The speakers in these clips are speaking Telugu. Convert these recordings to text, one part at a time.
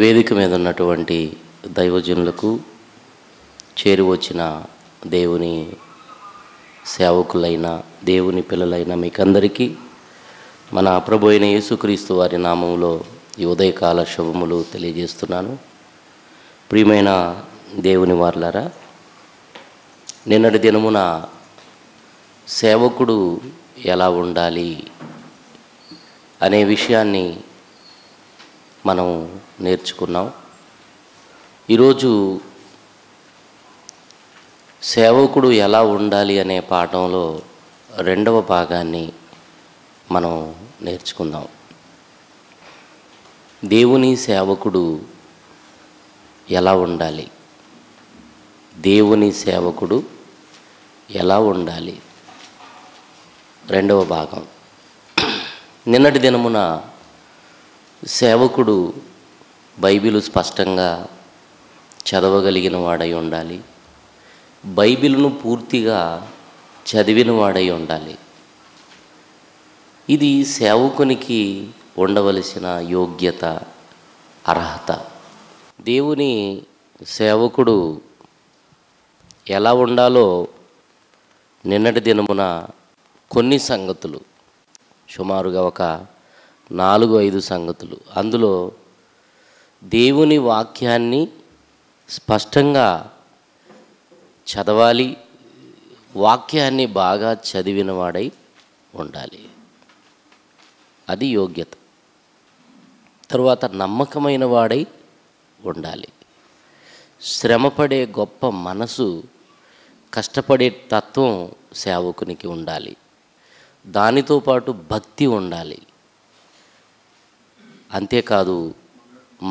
వేదిక మీద ఉన్నటువంటి దైవజనులకు చేరువచ్చిన దేవుని సేవకులైన దేవుని పిల్లలైన మీకందరికీ మన అప్రబోయిన యేసుక్రీస్తు వారి నామంలో ఈ ఉదయకాల శుభములు తెలియజేస్తున్నాను ప్రియమైన దేవుని వార్లారా నిన్నటి దినమున సేవకుడు ఎలా ఉండాలి అనే విషయాన్ని మనం నేర్చుకున్నాం ఈరోజు సేవకుడు ఎలా ఉండాలి అనే పాఠంలో రెండవ భాగాన్ని మనం నేర్చుకుందాం దేవుని సేవకుడు ఎలా ఉండాలి దేవుని సేవకుడు ఎలా ఉండాలి రెండవ భాగం నిన్నటి దినమున సేవకుడు బైబిలు స్పష్టంగా చదవగలిగిన వాడై ఉండాలి బైబిల్ను పూర్తిగా చదివిన వాడై ఉండాలి ఇది సేవకునికి ఉండవలసిన యోగ్యత అర్హత దేవుని సేవకుడు ఎలా ఉండాలో నిన్నటి దినమున కొన్ని సంగతులు సుమారుగా ఒక నాలుగు ఐదు సంగతులు అందులో దేవుని వాక్యాన్ని స్పష్టంగా చదవాలి వాక్యాన్ని బాగా చదివిన వాడై ఉండాలి అది యోగ్యత తరువాత నమ్మకమైన వాడై ఉండాలి శ్రమపడే గొప్ప మనసు కష్టపడే తత్వం సేవకునికి ఉండాలి దానితో పాటు భక్తి ఉండాలి అంతేకాదు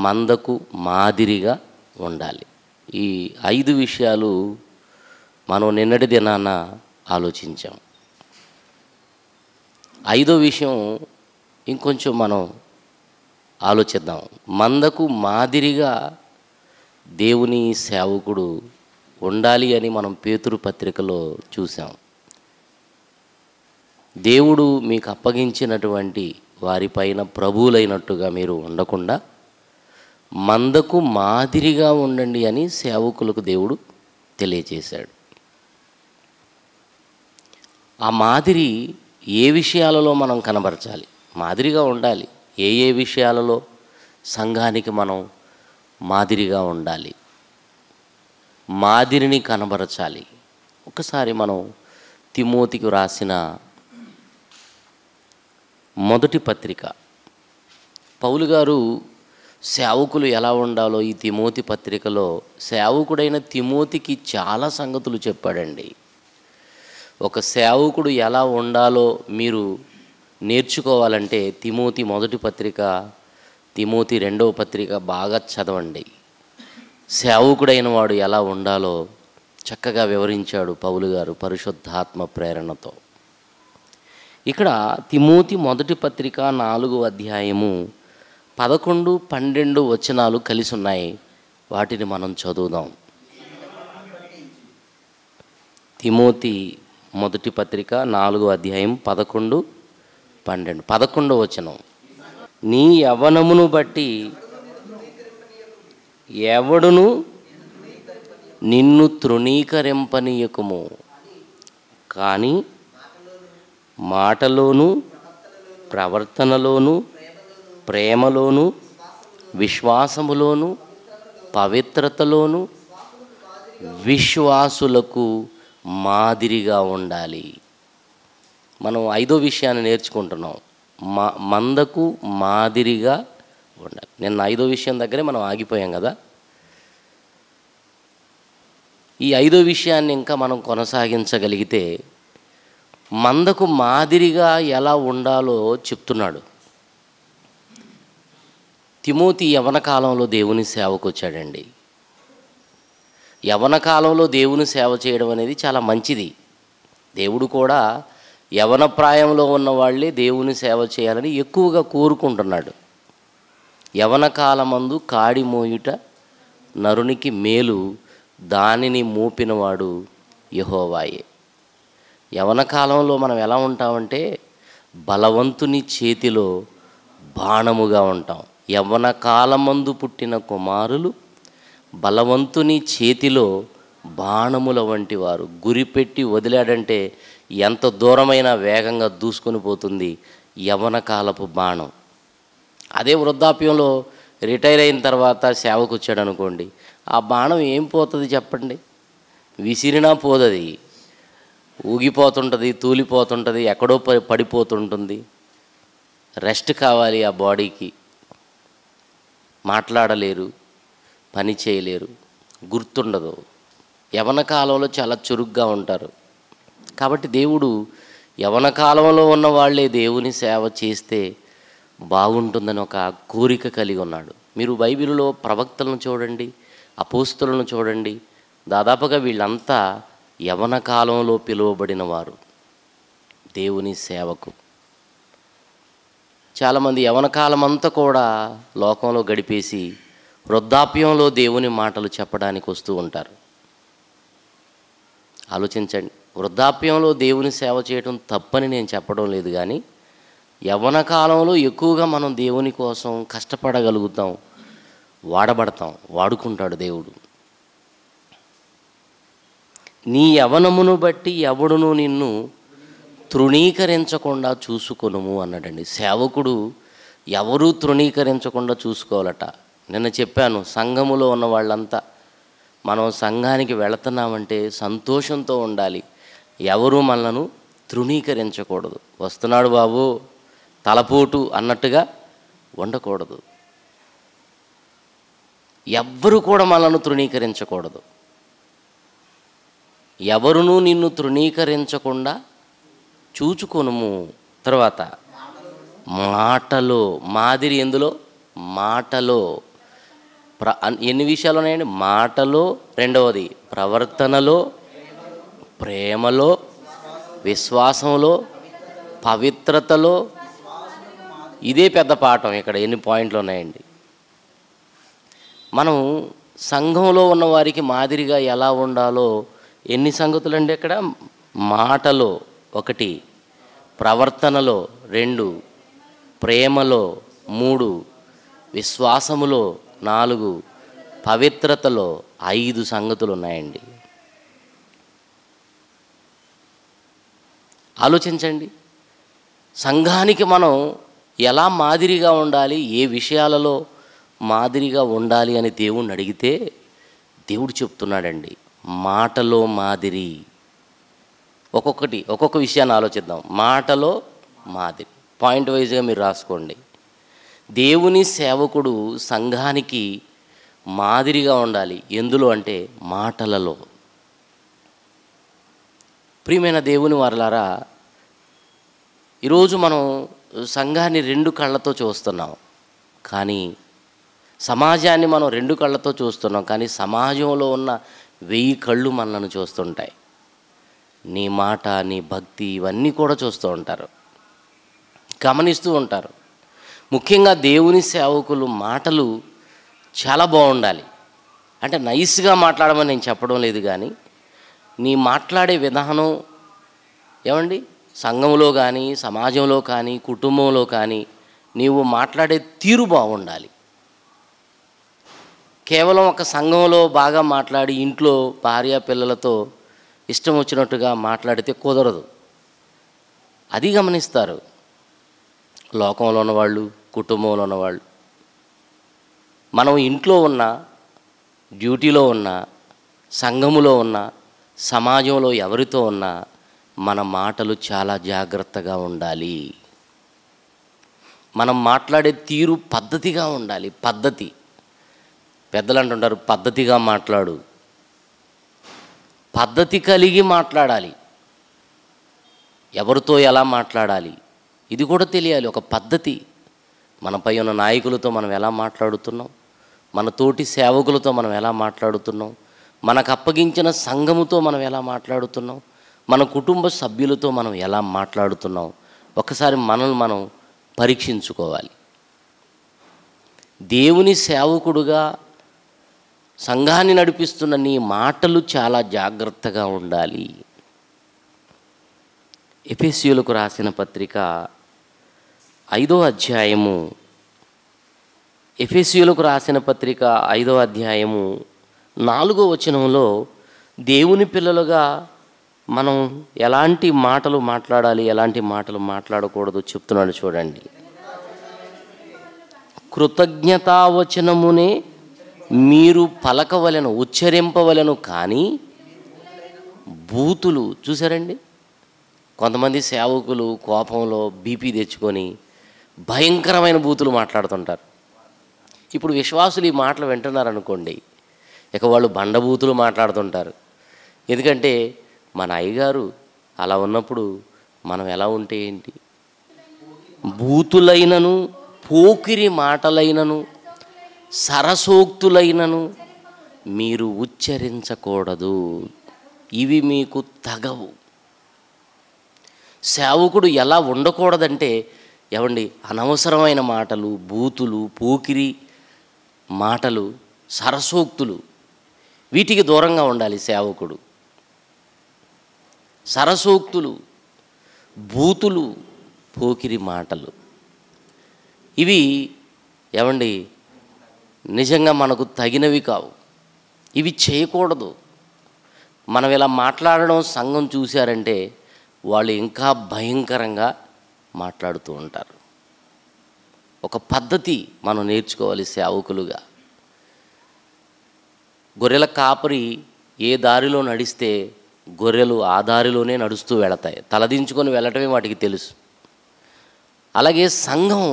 మందకు మాదిరిగా ఉండాలి ఈ ఐదు విషయాలు మనం నిన్నటి దినాన ఆలోచించాం ఐదో విషయం ఇంకొంచెం మనం ఆలోచిద్దాం మందకు మాదిరిగా దేవుని సేవకుడు ఉండాలి అని మనం పేతురు పత్రికలో చూసాం దేవుడు మీకు అప్పగించినటువంటి వారిపైన ప్రభువులైనట్టుగా మీరు ఉండకుండా మందకు మాదిరిగా ఉండండి అని సేవకులకు దేవుడు తెలియచేశాడు ఆ మాదిరి ఏ విషయాలలో మనం కనబరచాలి మాదిరిగా ఉండాలి ఏ ఏ విషయాలలో సంఘానికి మనం మాదిరిగా ఉండాలి మాదిరిని కనబరచాలి ఒకసారి మనం తిమోతికి రాసిన మొదటి పత్రిక పౌలు గారు సేవకులు ఎలా ఉండాలో ఈ తిమోతి పత్రికలో సేవకుడైన తిమోతికి చాలా సంగతులు చెప్పాడండి ఒక సేవకుడు ఎలా ఉండాలో మీరు నేర్చుకోవాలంటే తిమోతి మొదటి పత్రిక తిమోతి రెండవ పత్రిక బాగా చదవండి సేవకుడైన వాడు ఎలా ఉండాలో చక్కగా వివరించాడు పౌలు గారు పరిశుద్ధాత్మ ప్రేరణతో ఇక్కడ తిమూతి మొదటి పత్రిక నాలుగు అధ్యాయము పదకొండు పన్నెండు వచనాలు కలిసి ఉన్నాయి వాటిని మనం చదువుదాం తిమోతి మొదటి పత్రిక నాలుగు అధ్యాయం పదకొండు పన్నెండు పదకొండో వచనం నీ యవనమును బట్టి ఎవడును నిన్ను తృణీకరింపనీయకము కానీ మాటలోనూ ప్రవర్తనలోనూ ప్రేమలోనూ విశ్వాసములోను పవిత్రతలోను విశ్వాసులకు మాదిరిగా ఉండాలి మనం ఐదో విషయాన్ని నేర్చుకుంటున్నాం మా మందకు మాదిరిగా ఉండాలి నిన్న ఐదో విషయం దగ్గరే మనం ఆగిపోయాం కదా ఈ ఐదో విషయాన్ని ఇంకా మనం కొనసాగించగలిగితే మందకు మాదిరిగా ఎలా ఉండాలో చెప్తున్నాడు తిమోతి యవన కాలంలో దేవుని సేవకు వచ్చాడండి యవన కాలంలో దేవుని సేవ చేయడం అనేది చాలా మంచిది దేవుడు కూడా యవన ప్రాయంలో ఉన్న వాళ్ళే దేవుని సేవ చేయాలని ఎక్కువగా కోరుకుంటున్నాడు యవన కాలమందు కాడి మోయుట నరునికి మేలు దానిని మోపినవాడు యహోవాయే యవన కాలంలో మనం ఎలా ఉంటామంటే బలవంతుని చేతిలో బాణముగా ఉంటాం యవన కాలమందు పుట్టిన కుమారులు బలవంతుని చేతిలో బాణముల వంటి వారు గురిపెట్టి వదిలాడంటే ఎంత దూరమైనా వేగంగా దూసుకొని పోతుంది యవన కాలపు బాణం అదే వృద్ధాప్యంలో రిటైర్ అయిన తర్వాత సేవకు వచ్చాడు అనుకోండి ఆ బాణం ఏం పోతుంది చెప్పండి విసిరినా పోదది ఊగిపోతుంటుంది తూలిపోతుంటుంది ఎక్కడో పడిపోతుంటుంది రెస్ట్ కావాలి ఆ బాడీకి మాట్లాడలేరు పని చేయలేరు గుర్తుండదు యవన కాలంలో చాలా చురుగ్గా ఉంటారు కాబట్టి దేవుడు యవన కాలంలో ఉన్న వాళ్ళే దేవుని సేవ చేస్తే బాగుంటుందని ఒక కోరిక కలిగి ఉన్నాడు మీరు బైబిల్లో ప్రవక్తలను చూడండి అపోస్తులను చూడండి దాదాపుగా వీళ్ళంతా యవన కాలంలో పిలువబడిన వారు దేవుని సేవకు చాలామంది యవన కాలం అంతా కూడా లోకంలో గడిపేసి వృద్ధాప్యంలో దేవుని మాటలు చెప్పడానికి వస్తూ ఉంటారు ఆలోచించండి వృద్ధాప్యంలో దేవుని సేవ చేయడం తప్పని నేను చెప్పడం లేదు కానీ యవన కాలంలో ఎక్కువగా మనం దేవుని కోసం కష్టపడగలుగుతాం వాడబడతాం వాడుకుంటాడు దేవుడు నీ యవనమును బట్టి ఎవడును నిన్ను తృణీకరించకుండా చూసుకొనుము అన్నాడండి సేవకుడు ఎవరూ తృణీకరించకుండా చూసుకోవాలట నిన్న చెప్పాను సంఘములో ఉన్న వాళ్ళంతా మనం సంఘానికి వెళుతున్నామంటే సంతోషంతో ఉండాలి ఎవరు మనను తృణీకరించకూడదు వస్తున్నాడు బాబు తలపోటు అన్నట్టుగా ఉండకూడదు ఎవ్వరూ కూడా మనల్ని తృణీకరించకూడదు ఎవరునూ నిన్ను తృణీకరించకుండా చూచుకొనుము తర్వాత మాటలో మాదిరి ఎందులో మాటలో ప్ర ఎన్ని విషయాలు ఉన్నాయండి మాటలో రెండవది ప్రవర్తనలో ప్రేమలో విశ్వాసంలో పవిత్రతలో ఇదే పెద్ద పాఠం ఇక్కడ ఎన్ని పాయింట్లు ఉన్నాయండి మనం సంఘంలో ఉన్నవారికి మాదిరిగా ఎలా ఉండాలో ఎన్ని సంగతులు అండి అక్కడ మాటలో ఒకటి ప్రవర్తనలో రెండు ప్రేమలో మూడు విశ్వాసములో నాలుగు పవిత్రతలో ఐదు సంగతులు ఉన్నాయండి ఆలోచించండి సంఘానికి మనం ఎలా మాదిరిగా ఉండాలి ఏ విషయాలలో మాదిరిగా ఉండాలి అని దేవుణ్ణి అడిగితే దేవుడు చెప్తున్నాడండి మాటలో మాదిరి ఒక్కొక్కటి ఒక్కొక్క విషయాన్ని ఆలోచిద్దాం మాటలో మాదిరి పాయింట్ వైజ్గా మీరు రాసుకోండి దేవుని సేవకుడు సంఘానికి మాదిరిగా ఉండాలి ఎందులో అంటే మాటలలో ప్రియమైన దేవుని వారలారా ఈరోజు మనం సంఘాన్ని రెండు కళ్ళతో చూస్తున్నాం కానీ సమాజాన్ని మనం రెండు కళ్ళతో చూస్తున్నాం కానీ సమాజంలో ఉన్న వెయ్యి కళ్ళు మనల్ని చూస్తుంటాయి నీ మాట నీ భక్తి ఇవన్నీ కూడా చూస్తూ ఉంటారు గమనిస్తూ ఉంటారు ముఖ్యంగా దేవుని సేవకులు మాటలు చాలా బాగుండాలి అంటే నైస్గా మాట్లాడమని నేను చెప్పడం లేదు కానీ నీ మాట్లాడే విధానం ఏమండి సంఘంలో కానీ సమాజంలో కానీ కుటుంబంలో కానీ నీవు మాట్లాడే తీరు బాగుండాలి కేవలం ఒక సంఘంలో బాగా మాట్లాడి ఇంట్లో భార్య పిల్లలతో ఇష్టం వచ్చినట్టుగా మాట్లాడితే కుదరదు అది గమనిస్తారు లోకంలో ఉన్నవాళ్ళు కుటుంబంలో ఉన్నవాళ్ళు మనం ఇంట్లో ఉన్న డ్యూటీలో ఉన్న సంఘములో ఉన్న సమాజంలో ఎవరితో ఉన్నా మన మాటలు చాలా జాగ్రత్తగా ఉండాలి మనం మాట్లాడే తీరు పద్ధతిగా ఉండాలి పద్ధతి పెద్దలు అంటుంటారు పద్ధతిగా మాట్లాడు పద్ధతి కలిగి మాట్లాడాలి ఎవరితో ఎలా మాట్లాడాలి ఇది కూడా తెలియాలి ఒక పద్ధతి మనపై ఉన్న నాయకులతో మనం ఎలా మాట్లాడుతున్నాం మన తోటి సేవకులతో మనం ఎలా మాట్లాడుతున్నాం మనకు అప్పగించిన సంఘముతో మనం ఎలా మాట్లాడుతున్నాం మన కుటుంబ సభ్యులతో మనం ఎలా మాట్లాడుతున్నాం ఒకసారి మనల్ని మనం పరీక్షించుకోవాలి దేవుని సేవకుడుగా సంఘాన్ని నడిపిస్తున్న నీ మాటలు చాలా జాగ్రత్తగా ఉండాలి ఎపిసియులకు రాసిన పత్రిక ఐదో అధ్యాయము ఎఫెసియులకు రాసిన పత్రిక ఐదో అధ్యాయము నాలుగో వచనంలో దేవుని పిల్లలుగా మనం ఎలాంటి మాటలు మాట్లాడాలి ఎలాంటి మాటలు మాట్లాడకూడదు చెప్తున్నాడు చూడండి కృతజ్ఞతావచనమునే మీరు పలకవలను ఉచ్చరింపవలను కానీ బూతులు చూసారండి కొంతమంది సేవకులు కోపంలో బీపీ తెచ్చుకొని భయంకరమైన బూతులు మాట్లాడుతుంటారు ఇప్పుడు విశ్వాసులు ఈ మాటలు వింటున్నారనుకోండి ఇక వాళ్ళు బండబూతులు మాట్లాడుతుంటారు ఎందుకంటే మన అయ్యగారు అలా ఉన్నప్పుడు మనం ఎలా ఉంటే ఏంటి బూతులైనను పోకిరి మాటలైనను సరసోక్తులైనను మీరు ఉచ్చరించకూడదు ఇవి మీకు తగవు సేవకుడు ఎలా ఉండకూడదంటే ఏమండి అనవసరమైన మాటలు బూతులు పోకిరి మాటలు సరసోక్తులు వీటికి దూరంగా ఉండాలి సేవకుడు సరసోక్తులు బూతులు పోకిరి మాటలు ఇవి ఏమండి నిజంగా మనకు తగినవి కావు ఇవి చేయకూడదు మనం ఇలా మాట్లాడడం సంఘం చూశారంటే వాళ్ళు ఇంకా భయంకరంగా మాట్లాడుతూ ఉంటారు ఒక పద్ధతి మనం నేర్చుకోవాలి సేవకులుగా గొర్రెల కాపరి ఏ దారిలో నడిస్తే గొర్రెలు ఆ దారిలోనే నడుస్తూ వెళతాయి తలదించుకొని వెళ్ళటమే వాటికి తెలుసు అలాగే సంఘం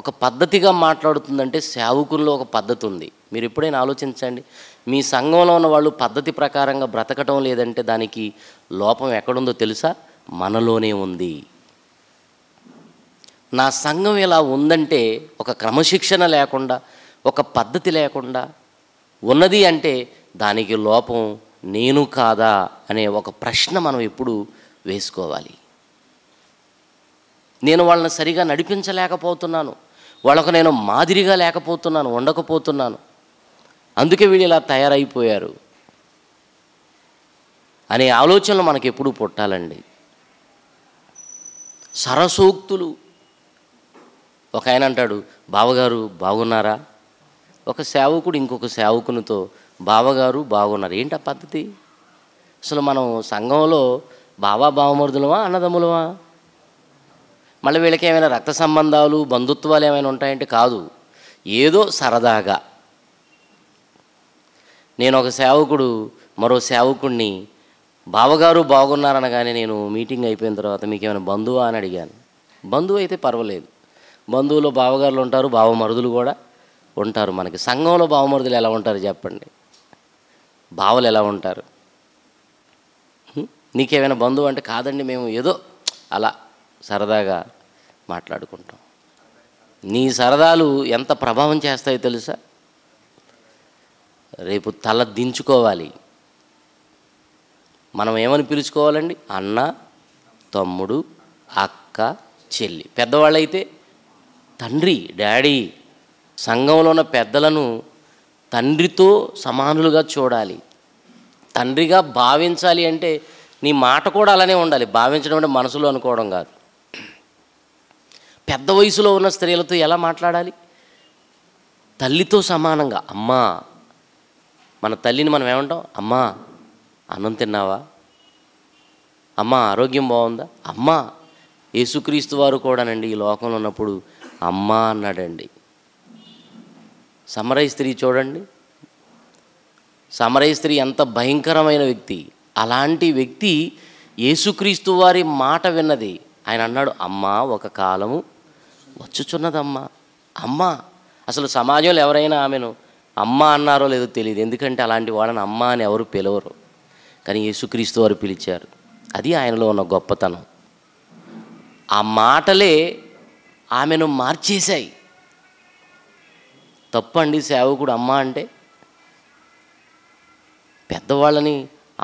ఒక పద్ధతిగా మాట్లాడుతుందంటే సేవకుల్లో ఒక పద్ధతి ఉంది మీరు ఎప్పుడైనా ఆలోచించండి మీ సంఘంలో ఉన్న వాళ్ళు పద్ధతి ప్రకారంగా బ్రతకటం లేదంటే దానికి లోపం ఎక్కడుందో తెలుసా మనలోనే ఉంది నా సంఘం ఇలా ఉందంటే ఒక క్రమశిక్షణ లేకుండా ఒక పద్ధతి లేకుండా ఉన్నది అంటే దానికి లోపం నేను కాదా అనే ఒక ప్రశ్న మనం ఎప్పుడు వేసుకోవాలి నేను వాళ్ళని సరిగా నడిపించలేకపోతున్నాను వాళ్ళకు నేను మాదిరిగా లేకపోతున్నాను ఉండకపోతున్నాను అందుకే వీళ్ళు ఇలా తయారైపోయారు అనే ఆలోచనలు మనకి ఎప్పుడూ పుట్టాలండి సరసూక్తులు ఒక ఆయన అంటాడు బావగారు బాగున్నారా ఒక సేవకుడు ఇంకొక సేవకునితో బావగారు బాగున్నారు ఏంటి ఆ పద్ధతి అసలు మనం సంఘంలో బావా బావమరుదులమా అన్నదమ్ములమా మళ్ళీ వీళ్ళకి ఏమైనా రక్త సంబంధాలు బంధుత్వాలు ఏమైనా ఉంటాయంటే కాదు ఏదో సరదాగా నేను ఒక సేవకుడు మరో సేవకుడిని బావగారు బాగున్నారనగానే నేను మీటింగ్ అయిపోయిన తర్వాత మీకు ఏమైనా బంధువా అని అడిగాను బంధువు అయితే పర్వాలేదు బంధువులు బావగారులు ఉంటారు బావమరుదులు కూడా ఉంటారు మనకి సంఘంలో బావమరుదులు ఎలా ఉంటారు చెప్పండి బావలు ఎలా ఉంటారు నీకేమైనా బంధువు అంటే కాదండి మేము ఏదో అలా సరదాగా మాట్లాడుకుంటాం నీ సరదాలు ఎంత ప్రభావం చేస్తాయో తెలుసా రేపు తల దించుకోవాలి మనం ఏమని పిలుచుకోవాలండి అన్న తమ్ముడు అక్క చెల్లి పెద్దవాళ్ళైతే తండ్రి డాడీ సంఘంలో ఉన్న పెద్దలను తండ్రితో సమానులుగా చూడాలి తండ్రిగా భావించాలి అంటే నీ మాట కూడా అలానే ఉండాలి భావించడం అంటే మనసులో అనుకోవడం కాదు పెద్ద వయసులో ఉన్న స్త్రీలతో ఎలా మాట్లాడాలి తల్లితో సమానంగా అమ్మా మన తల్లిని మనం ఏమంటాం అమ్మా అన్నం తిన్నావా అమ్మా ఆరోగ్యం బాగుందా అమ్మా యేసుక్రీస్తు వారు కూడానండి ఈ లోకంలో ఉన్నప్పుడు అమ్మా అన్నాడండి సమరయ స్త్రీ చూడండి సమరయ స్త్రీ ఎంత భయంకరమైన వ్యక్తి అలాంటి వ్యక్తి యేసుక్రీస్తు వారి మాట విన్నది ఆయన అన్నాడు అమ్మా ఒక కాలము వచ్చుచున్నదమ్మా అమ్మ అసలు సమాజంలో ఎవరైనా ఆమెను అమ్మ అన్నారో లేదో తెలియదు ఎందుకంటే అలాంటి వాళ్ళని అమ్మ అని ఎవరు పిలవరు కానీ యేసుక్రీస్తు వారు పిలిచారు అది ఆయనలో ఉన్న గొప్పతనం ఆ మాటలే ఆమెను మార్చేశాయి తప్పండి సేవకుడు అమ్మ అంటే పెద్దవాళ్ళని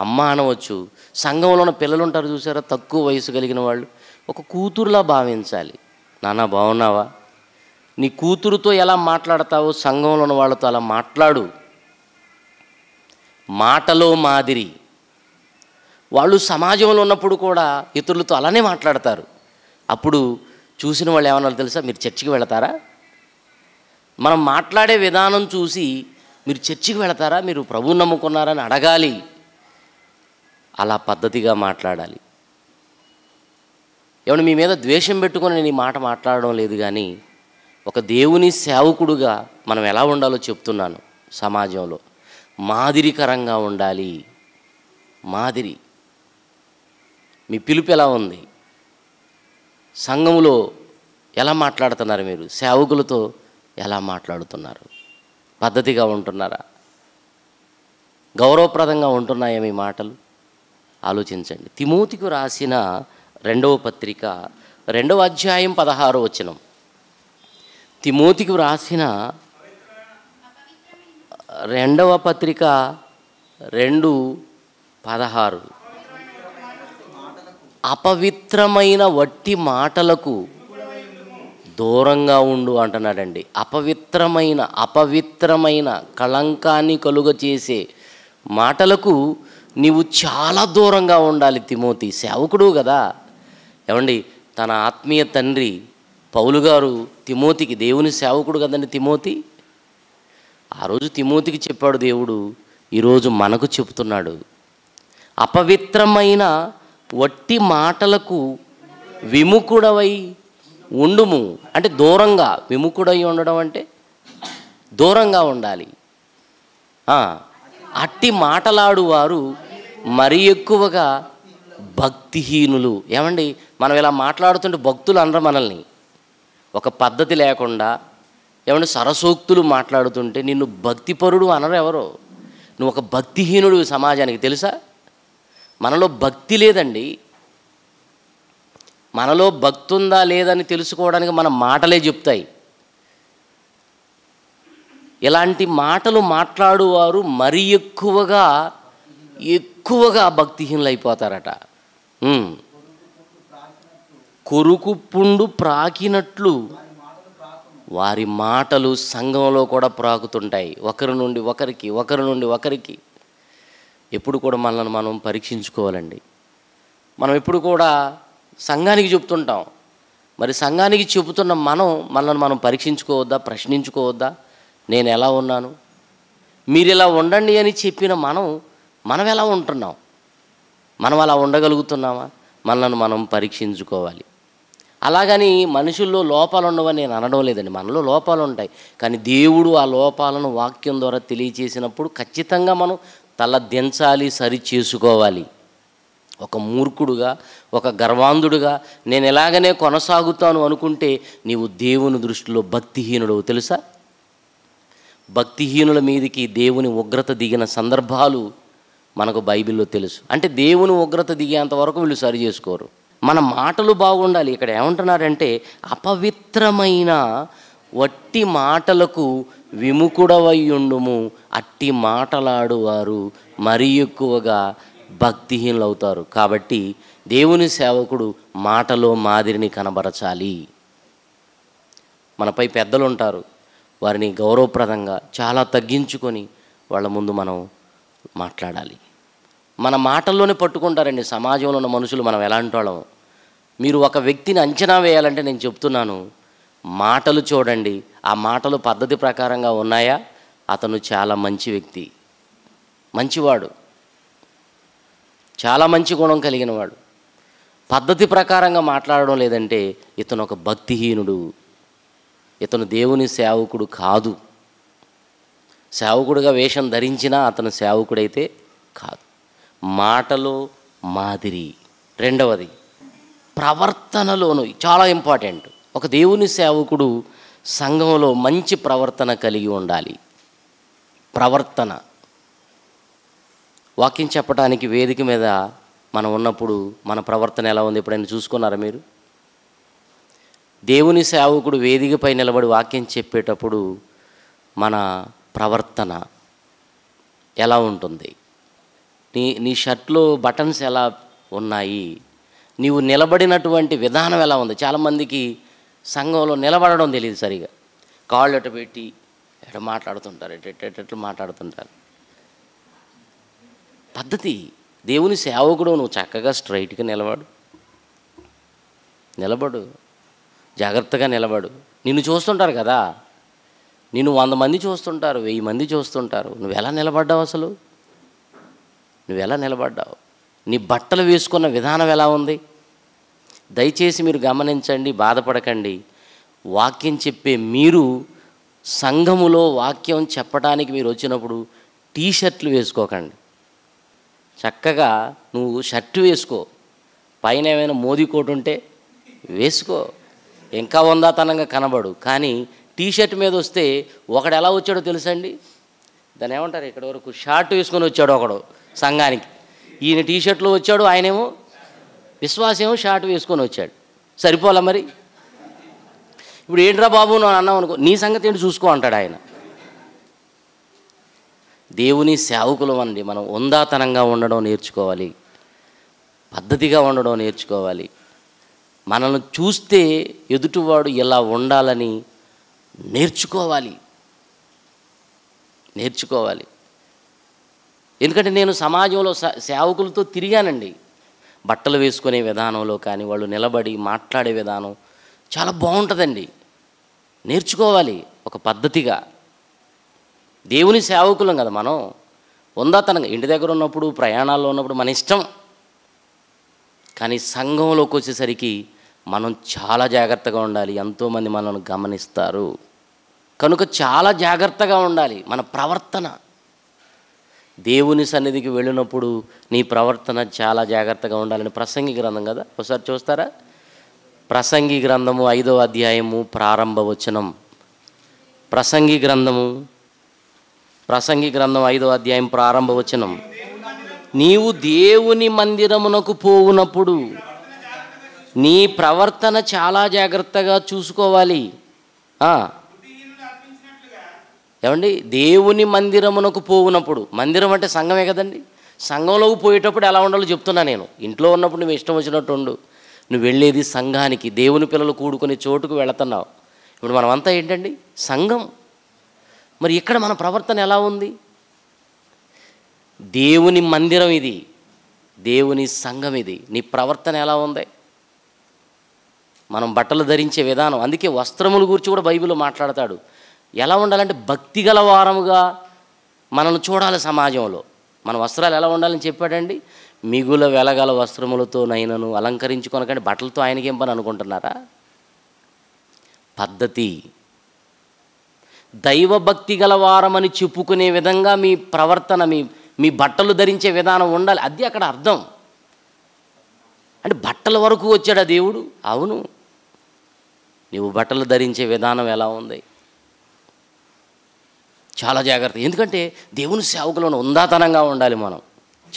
అమ్మ అనవచ్చు సంఘంలో ఉన్న పిల్లలు ఉంటారు చూసారా తక్కువ వయసు కలిగిన వాళ్ళు ఒక కూతురులా భావించాలి నాన్న బాగున్నావా నీ కూతురుతో ఎలా మాట్లాడతావో సంఘంలో ఉన్న వాళ్ళతో అలా మాట్లాడు మాటలో మాదిరి వాళ్ళు సమాజంలో ఉన్నప్పుడు కూడా ఇతరులతో అలానే మాట్లాడతారు అప్పుడు చూసిన వాళ్ళు ఏమన్నా తెలుసా మీరు చర్చికి వెళతారా మనం మాట్లాడే విధానం చూసి మీరు చర్చికి వెళతారా మీరు ప్రభువు నమ్ముకున్నారని అడగాలి అలా పద్ధతిగా మాట్లాడాలి ఎవరు మీ మీద ద్వేషం పెట్టుకుని నేను ఈ మాట మాట్లాడడం లేదు కానీ ఒక దేవుని సేవకుడుగా మనం ఎలా ఉండాలో చెప్తున్నాను సమాజంలో మాదిరికరంగా ఉండాలి మాదిరి మీ పిలుపు ఎలా ఉంది సంఘములో ఎలా మాట్లాడుతున్నారు మీరు సేవకులతో ఎలా మాట్లాడుతున్నారు పద్ధతిగా ఉంటున్నారా గౌరవప్రదంగా ఉంటున్నాయా మీ మాటలు ఆలోచించండి తిమూతికు రాసిన రెండవ పత్రిక రెండవ అధ్యాయం పదహారో వచనం తిమోతికి వ్రాసిన రెండవ పత్రిక రెండు పదహారు అపవిత్రమైన వట్టి మాటలకు దూరంగా ఉండు అంటున్నాడండి అపవిత్రమైన అపవిత్రమైన కళంకాన్ని కలుగ చేసే మాటలకు నీవు చాలా దూరంగా ఉండాలి తిమోతి సేవకుడు కదా ఏమండి తన ఆత్మీయ తండ్రి పౌలు గారు తిమోతికి దేవుని సేవకుడు కదండి తిమోతి ఆ రోజు తిమోతికి చెప్పాడు దేవుడు ఈరోజు మనకు చెప్తున్నాడు అపవిత్రమైన వట్టి మాటలకు విముకుడవై ఉండుము అంటే దూరంగా విముకుడై ఉండడం అంటే దూరంగా ఉండాలి అట్టి మాటలాడువారు మరీ ఎక్కువగా భక్తిహీనులు ఏమండి మనం ఇలా మాట్లాడుతుంటే భక్తులు అనరు మనల్ని ఒక పద్ధతి లేకుండా ఏమంటే సరసోక్తులు మాట్లాడుతుంటే నిన్ను భక్తిపరుడు అనరు ఎవరు నువ్వు ఒక భక్తిహీనుడు సమాజానికి తెలుసా మనలో భక్తి లేదండి మనలో భక్తి ఉందా లేదని తెలుసుకోవడానికి మన మాటలే చెప్తాయి ఇలాంటి మాటలు మాట్లాడువారు మరీ ఎక్కువగా ఎక్కువగా భక్తిహీనులు అయిపోతారట కొరుకు పుండు ప్రాకినట్లు వారి మాటలు సంఘంలో కూడా ప్రాకుతుంటాయి ఒకరి నుండి ఒకరికి ఒకరి నుండి ఒకరికి ఎప్పుడు కూడా మనల్ని మనం పరీక్షించుకోవాలండి మనం ఎప్పుడు కూడా సంఘానికి చెప్తుంటాం మరి సంఘానికి చెబుతున్న మనం మనల్ని మనం పరీక్షించుకోవద్దా ప్రశ్నించుకోవద్దా నేను ఎలా ఉన్నాను మీరు ఇలా ఉండండి అని చెప్పిన మనం మనం ఎలా ఉంటున్నాం మనం అలా ఉండగలుగుతున్నామా మనల్ని మనం పరీక్షించుకోవాలి అలాగని మనుషుల్లో లోపాలు ఉండవని నేను అనడం లేదండి మనలో లోపాలు ఉంటాయి కానీ దేవుడు ఆ లోపాలను వాక్యం ద్వారా తెలియచేసినప్పుడు ఖచ్చితంగా మనం తల దించాలి సరి చేసుకోవాలి ఒక మూర్ఖుడుగా ఒక గర్వాంధుడుగా నేను ఎలాగనే కొనసాగుతాను అనుకుంటే నీవు దేవుని దృష్టిలో భక్తిహీనుడవు తెలుసా భక్తిహీనుల మీదకి దేవుని ఉగ్రత దిగిన సందర్భాలు మనకు బైబిల్లో తెలుసు అంటే దేవుని ఉగ్రత దిగేంత వరకు వీళ్ళు సరి చేసుకోరు మన మాటలు బాగుండాలి ఇక్కడ ఏమంటున్నారంటే అపవిత్రమైన వట్టి మాటలకు విముకుడవయ్యుండుము అట్టి మాటలాడువారు మరీ ఎక్కువగా భక్తిహీనులు అవుతారు కాబట్టి దేవుని సేవకుడు మాటలో మాదిరిని కనబరచాలి మనపై పెద్దలు ఉంటారు వారిని గౌరవప్రదంగా చాలా తగ్గించుకొని వాళ్ళ ముందు మనం మాట్లాడాలి మన మాటల్లోనే పట్టుకుంటారండి సమాజంలో ఉన్న మనుషులు మనం ఎలాంటి వాళ్ళం మీరు ఒక వ్యక్తిని అంచనా వేయాలంటే నేను చెప్తున్నాను మాటలు చూడండి ఆ మాటలు పద్ధతి ప్రకారంగా ఉన్నాయా అతను చాలా మంచి వ్యక్తి మంచివాడు చాలా మంచి గుణం కలిగిన వాడు పద్ధతి ప్రకారంగా మాట్లాడడం లేదంటే ఇతను ఒక భక్తిహీనుడు ఇతను దేవుని సేవకుడు కాదు సేవకుడుగా వేషం ధరించినా అతను సేవకుడైతే కాదు మాటలు మాదిరి రెండవది ప్రవర్తనలోను చాలా ఇంపార్టెంట్ ఒక దేవుని సేవకుడు సంఘంలో మంచి ప్రవర్తన కలిగి ఉండాలి ప్రవర్తన వాక్యం చెప్పడానికి వేదిక మీద మనం ఉన్నప్పుడు మన ప్రవర్తన ఎలా ఉంది ఎప్పుడైనా చూసుకున్నారా మీరు దేవుని సేవకుడు వేదికపై నిలబడి వాక్యం చెప్పేటప్పుడు మన ప్రవర్తన ఎలా ఉంటుంది నీ నీ షర్ట్లో బటన్స్ ఎలా ఉన్నాయి నీవు నిలబడినటువంటి విధానం ఎలా ఉంది చాలామందికి సంఘంలో నిలబడడం తెలియదు సరిగా కాళ్ళు ఎట పెట్టి ఎట మాట్లాడుతుంటారు ఎట్టెట్టెట్లు మాట్లాడుతుంటారు పద్ధతి దేవుని సేవకుడు నువ్వు చక్కగా స్ట్రైట్గా నిలబడు నిలబడు జాగ్రత్తగా నిలబడు నిన్ను చూస్తుంటారు కదా నిన్ను వంద మంది చూస్తుంటారు వెయ్యి మంది చూస్తుంటారు నువ్వు ఎలా నిలబడ్డావు అసలు నువ్వు ఎలా నిలబడ్డావు నీ బట్టలు వేసుకున్న విధానం ఎలా ఉంది దయచేసి మీరు గమనించండి బాధపడకండి వాక్యం చెప్పే మీరు సంఘములో వాక్యం చెప్పడానికి మీరు వచ్చినప్పుడు టీ షర్ట్లు వేసుకోకండి చక్కగా నువ్వు షర్ట్ వేసుకో పైన ఏమైనా మోదీ కోట్ ఉంటే వేసుకో ఇంకా వందాతనంగా కనబడు కానీ టీ షర్ట్ మీద వస్తే ఒకడు ఎలా వచ్చాడో తెలుసండి దాన్ని ఏమంటారు ఇక్కడ వరకు షార్ట్ వేసుకొని వచ్చాడు ఒకడు సంఘానికి ఈయన టీషర్ట్లో వచ్చాడు ఆయనేమో విశ్వాసేమో షార్ట్ వేసుకొని వచ్చాడు సరిపోలా మరి ఇప్పుడు ఏంట్రా బాబు నువ్వు అన్నావు అనుకో నీ సంగతి ఏంటి చూసుకో అంటాడు ఆయన దేవుని సేవకులం అండి మనం ఉందాతనంగా ఉండడం నేర్చుకోవాలి పద్ధతిగా ఉండడం నేర్చుకోవాలి మనల్ని చూస్తే ఎదుటివాడు ఇలా ఉండాలని నేర్చుకోవాలి నేర్చుకోవాలి ఎందుకంటే నేను సమాజంలో సేవకులతో తిరిగానండి బట్టలు వేసుకునే విధానంలో కానీ వాళ్ళు నిలబడి మాట్లాడే విధానం చాలా బాగుంటుందండి నేర్చుకోవాలి ఒక పద్ధతిగా దేవుని సేవకులం కదా మనం ఉందా తన ఇంటి దగ్గర ఉన్నప్పుడు ప్రయాణాల్లో ఉన్నప్పుడు మన ఇష్టం కానీ సంఘంలోకి వచ్చేసరికి మనం చాలా జాగ్రత్తగా ఉండాలి ఎంతోమంది మనల్ని గమనిస్తారు కనుక చాలా జాగ్రత్తగా ఉండాలి మన ప్రవర్తన దేవుని సన్నిధికి వెళ్ళినప్పుడు నీ ప్రవర్తన చాలా జాగ్రత్తగా ఉండాలని ప్రసంగి గ్రంథం కదా ఒకసారి చూస్తారా ప్రసంగి గ్రంథము ఐదో అధ్యాయము ప్రారంభ వచనం ప్రసంగి గ్రంథము ప్రసంగి గ్రంథం ఐదో అధ్యాయం ప్రారంభ వచనం నీవు దేవుని మందిరమునకు పోవునప్పుడు నీ ప్రవర్తన చాలా జాగ్రత్తగా చూసుకోవాలి ఏమండి దేవుని మందిరమునకు పోవునప్పుడు మందిరం అంటే సంఘమే కదండి సంఘంలోకి పోయేటప్పుడు ఎలా ఉండాలో చెప్తున్నా నేను ఇంట్లో ఉన్నప్పుడు నువ్వు ఇష్టం వచ్చినట్టు ఉండు నువ్వు వెళ్ళేది సంఘానికి దేవుని పిల్లలు కూడుకునే చోటుకు వెళుతున్నావు ఇప్పుడు మనమంతా ఏంటండి సంఘం మరి ఇక్కడ మన ప్రవర్తన ఎలా ఉంది దేవుని మందిరం ఇది దేవుని సంఘం ఇది నీ ప్రవర్తన ఎలా ఉంది మనం బట్టలు ధరించే విధానం అందుకే వస్త్రముల గురించి కూడా బైబిల్ మాట్లాడతాడు ఎలా ఉండాలంటే భక్తి గల వారముగా మనల్ని చూడాలి సమాజంలో మన వస్త్రాలు ఎలా ఉండాలని చెప్పాడండి మిగుల వెలగల వస్త్రములతో నైనను అలంకరించుకొనకండి బట్టలతో ఆయనకేం పని అనుకుంటున్నారా పద్ధతి దైవభక్తి గల వారమని చెప్పుకునే విధంగా మీ ప్రవర్తన మీ మీ బట్టలు ధరించే విధానం ఉండాలి అది అక్కడ అర్థం అంటే బట్టల వరకు వచ్చాడు దేవుడు అవును నువ్వు బట్టలు ధరించే విధానం ఎలా ఉంది చాలా జాగ్రత్త ఎందుకంటే దేవుని సేవకులను ఉందాతనంగా ఉండాలి మనం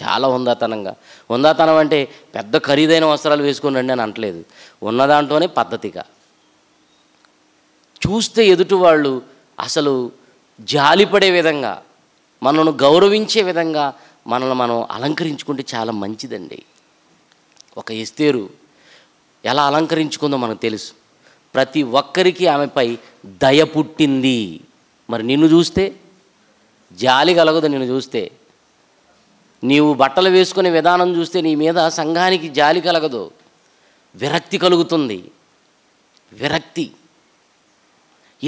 చాలా ఉందాతనంగా ఉందాతనం అంటే పెద్ద ఖరీదైన వస్త్రాలు వేసుకుని రండి అని అనట్లేదు ఉన్న దాంట్లోనే పద్ధతిగా చూస్తే ఎదుటి వాళ్ళు అసలు జాలిపడే విధంగా మనను గౌరవించే విధంగా మనల్ని మనం అలంకరించుకుంటే చాలా మంచిదండి ఒక ఇస్తేరు ఎలా అలంకరించుకుందో మనకు తెలుసు ప్రతి ఒక్కరికి ఆమెపై దయ పుట్టింది మరి నిన్ను చూస్తే జాలి కలగదు నిన్ను చూస్తే నీవు బట్టలు వేసుకునే విధానం చూస్తే నీ మీద సంఘానికి జాలి కలగదు విరక్తి కలుగుతుంది విరక్తి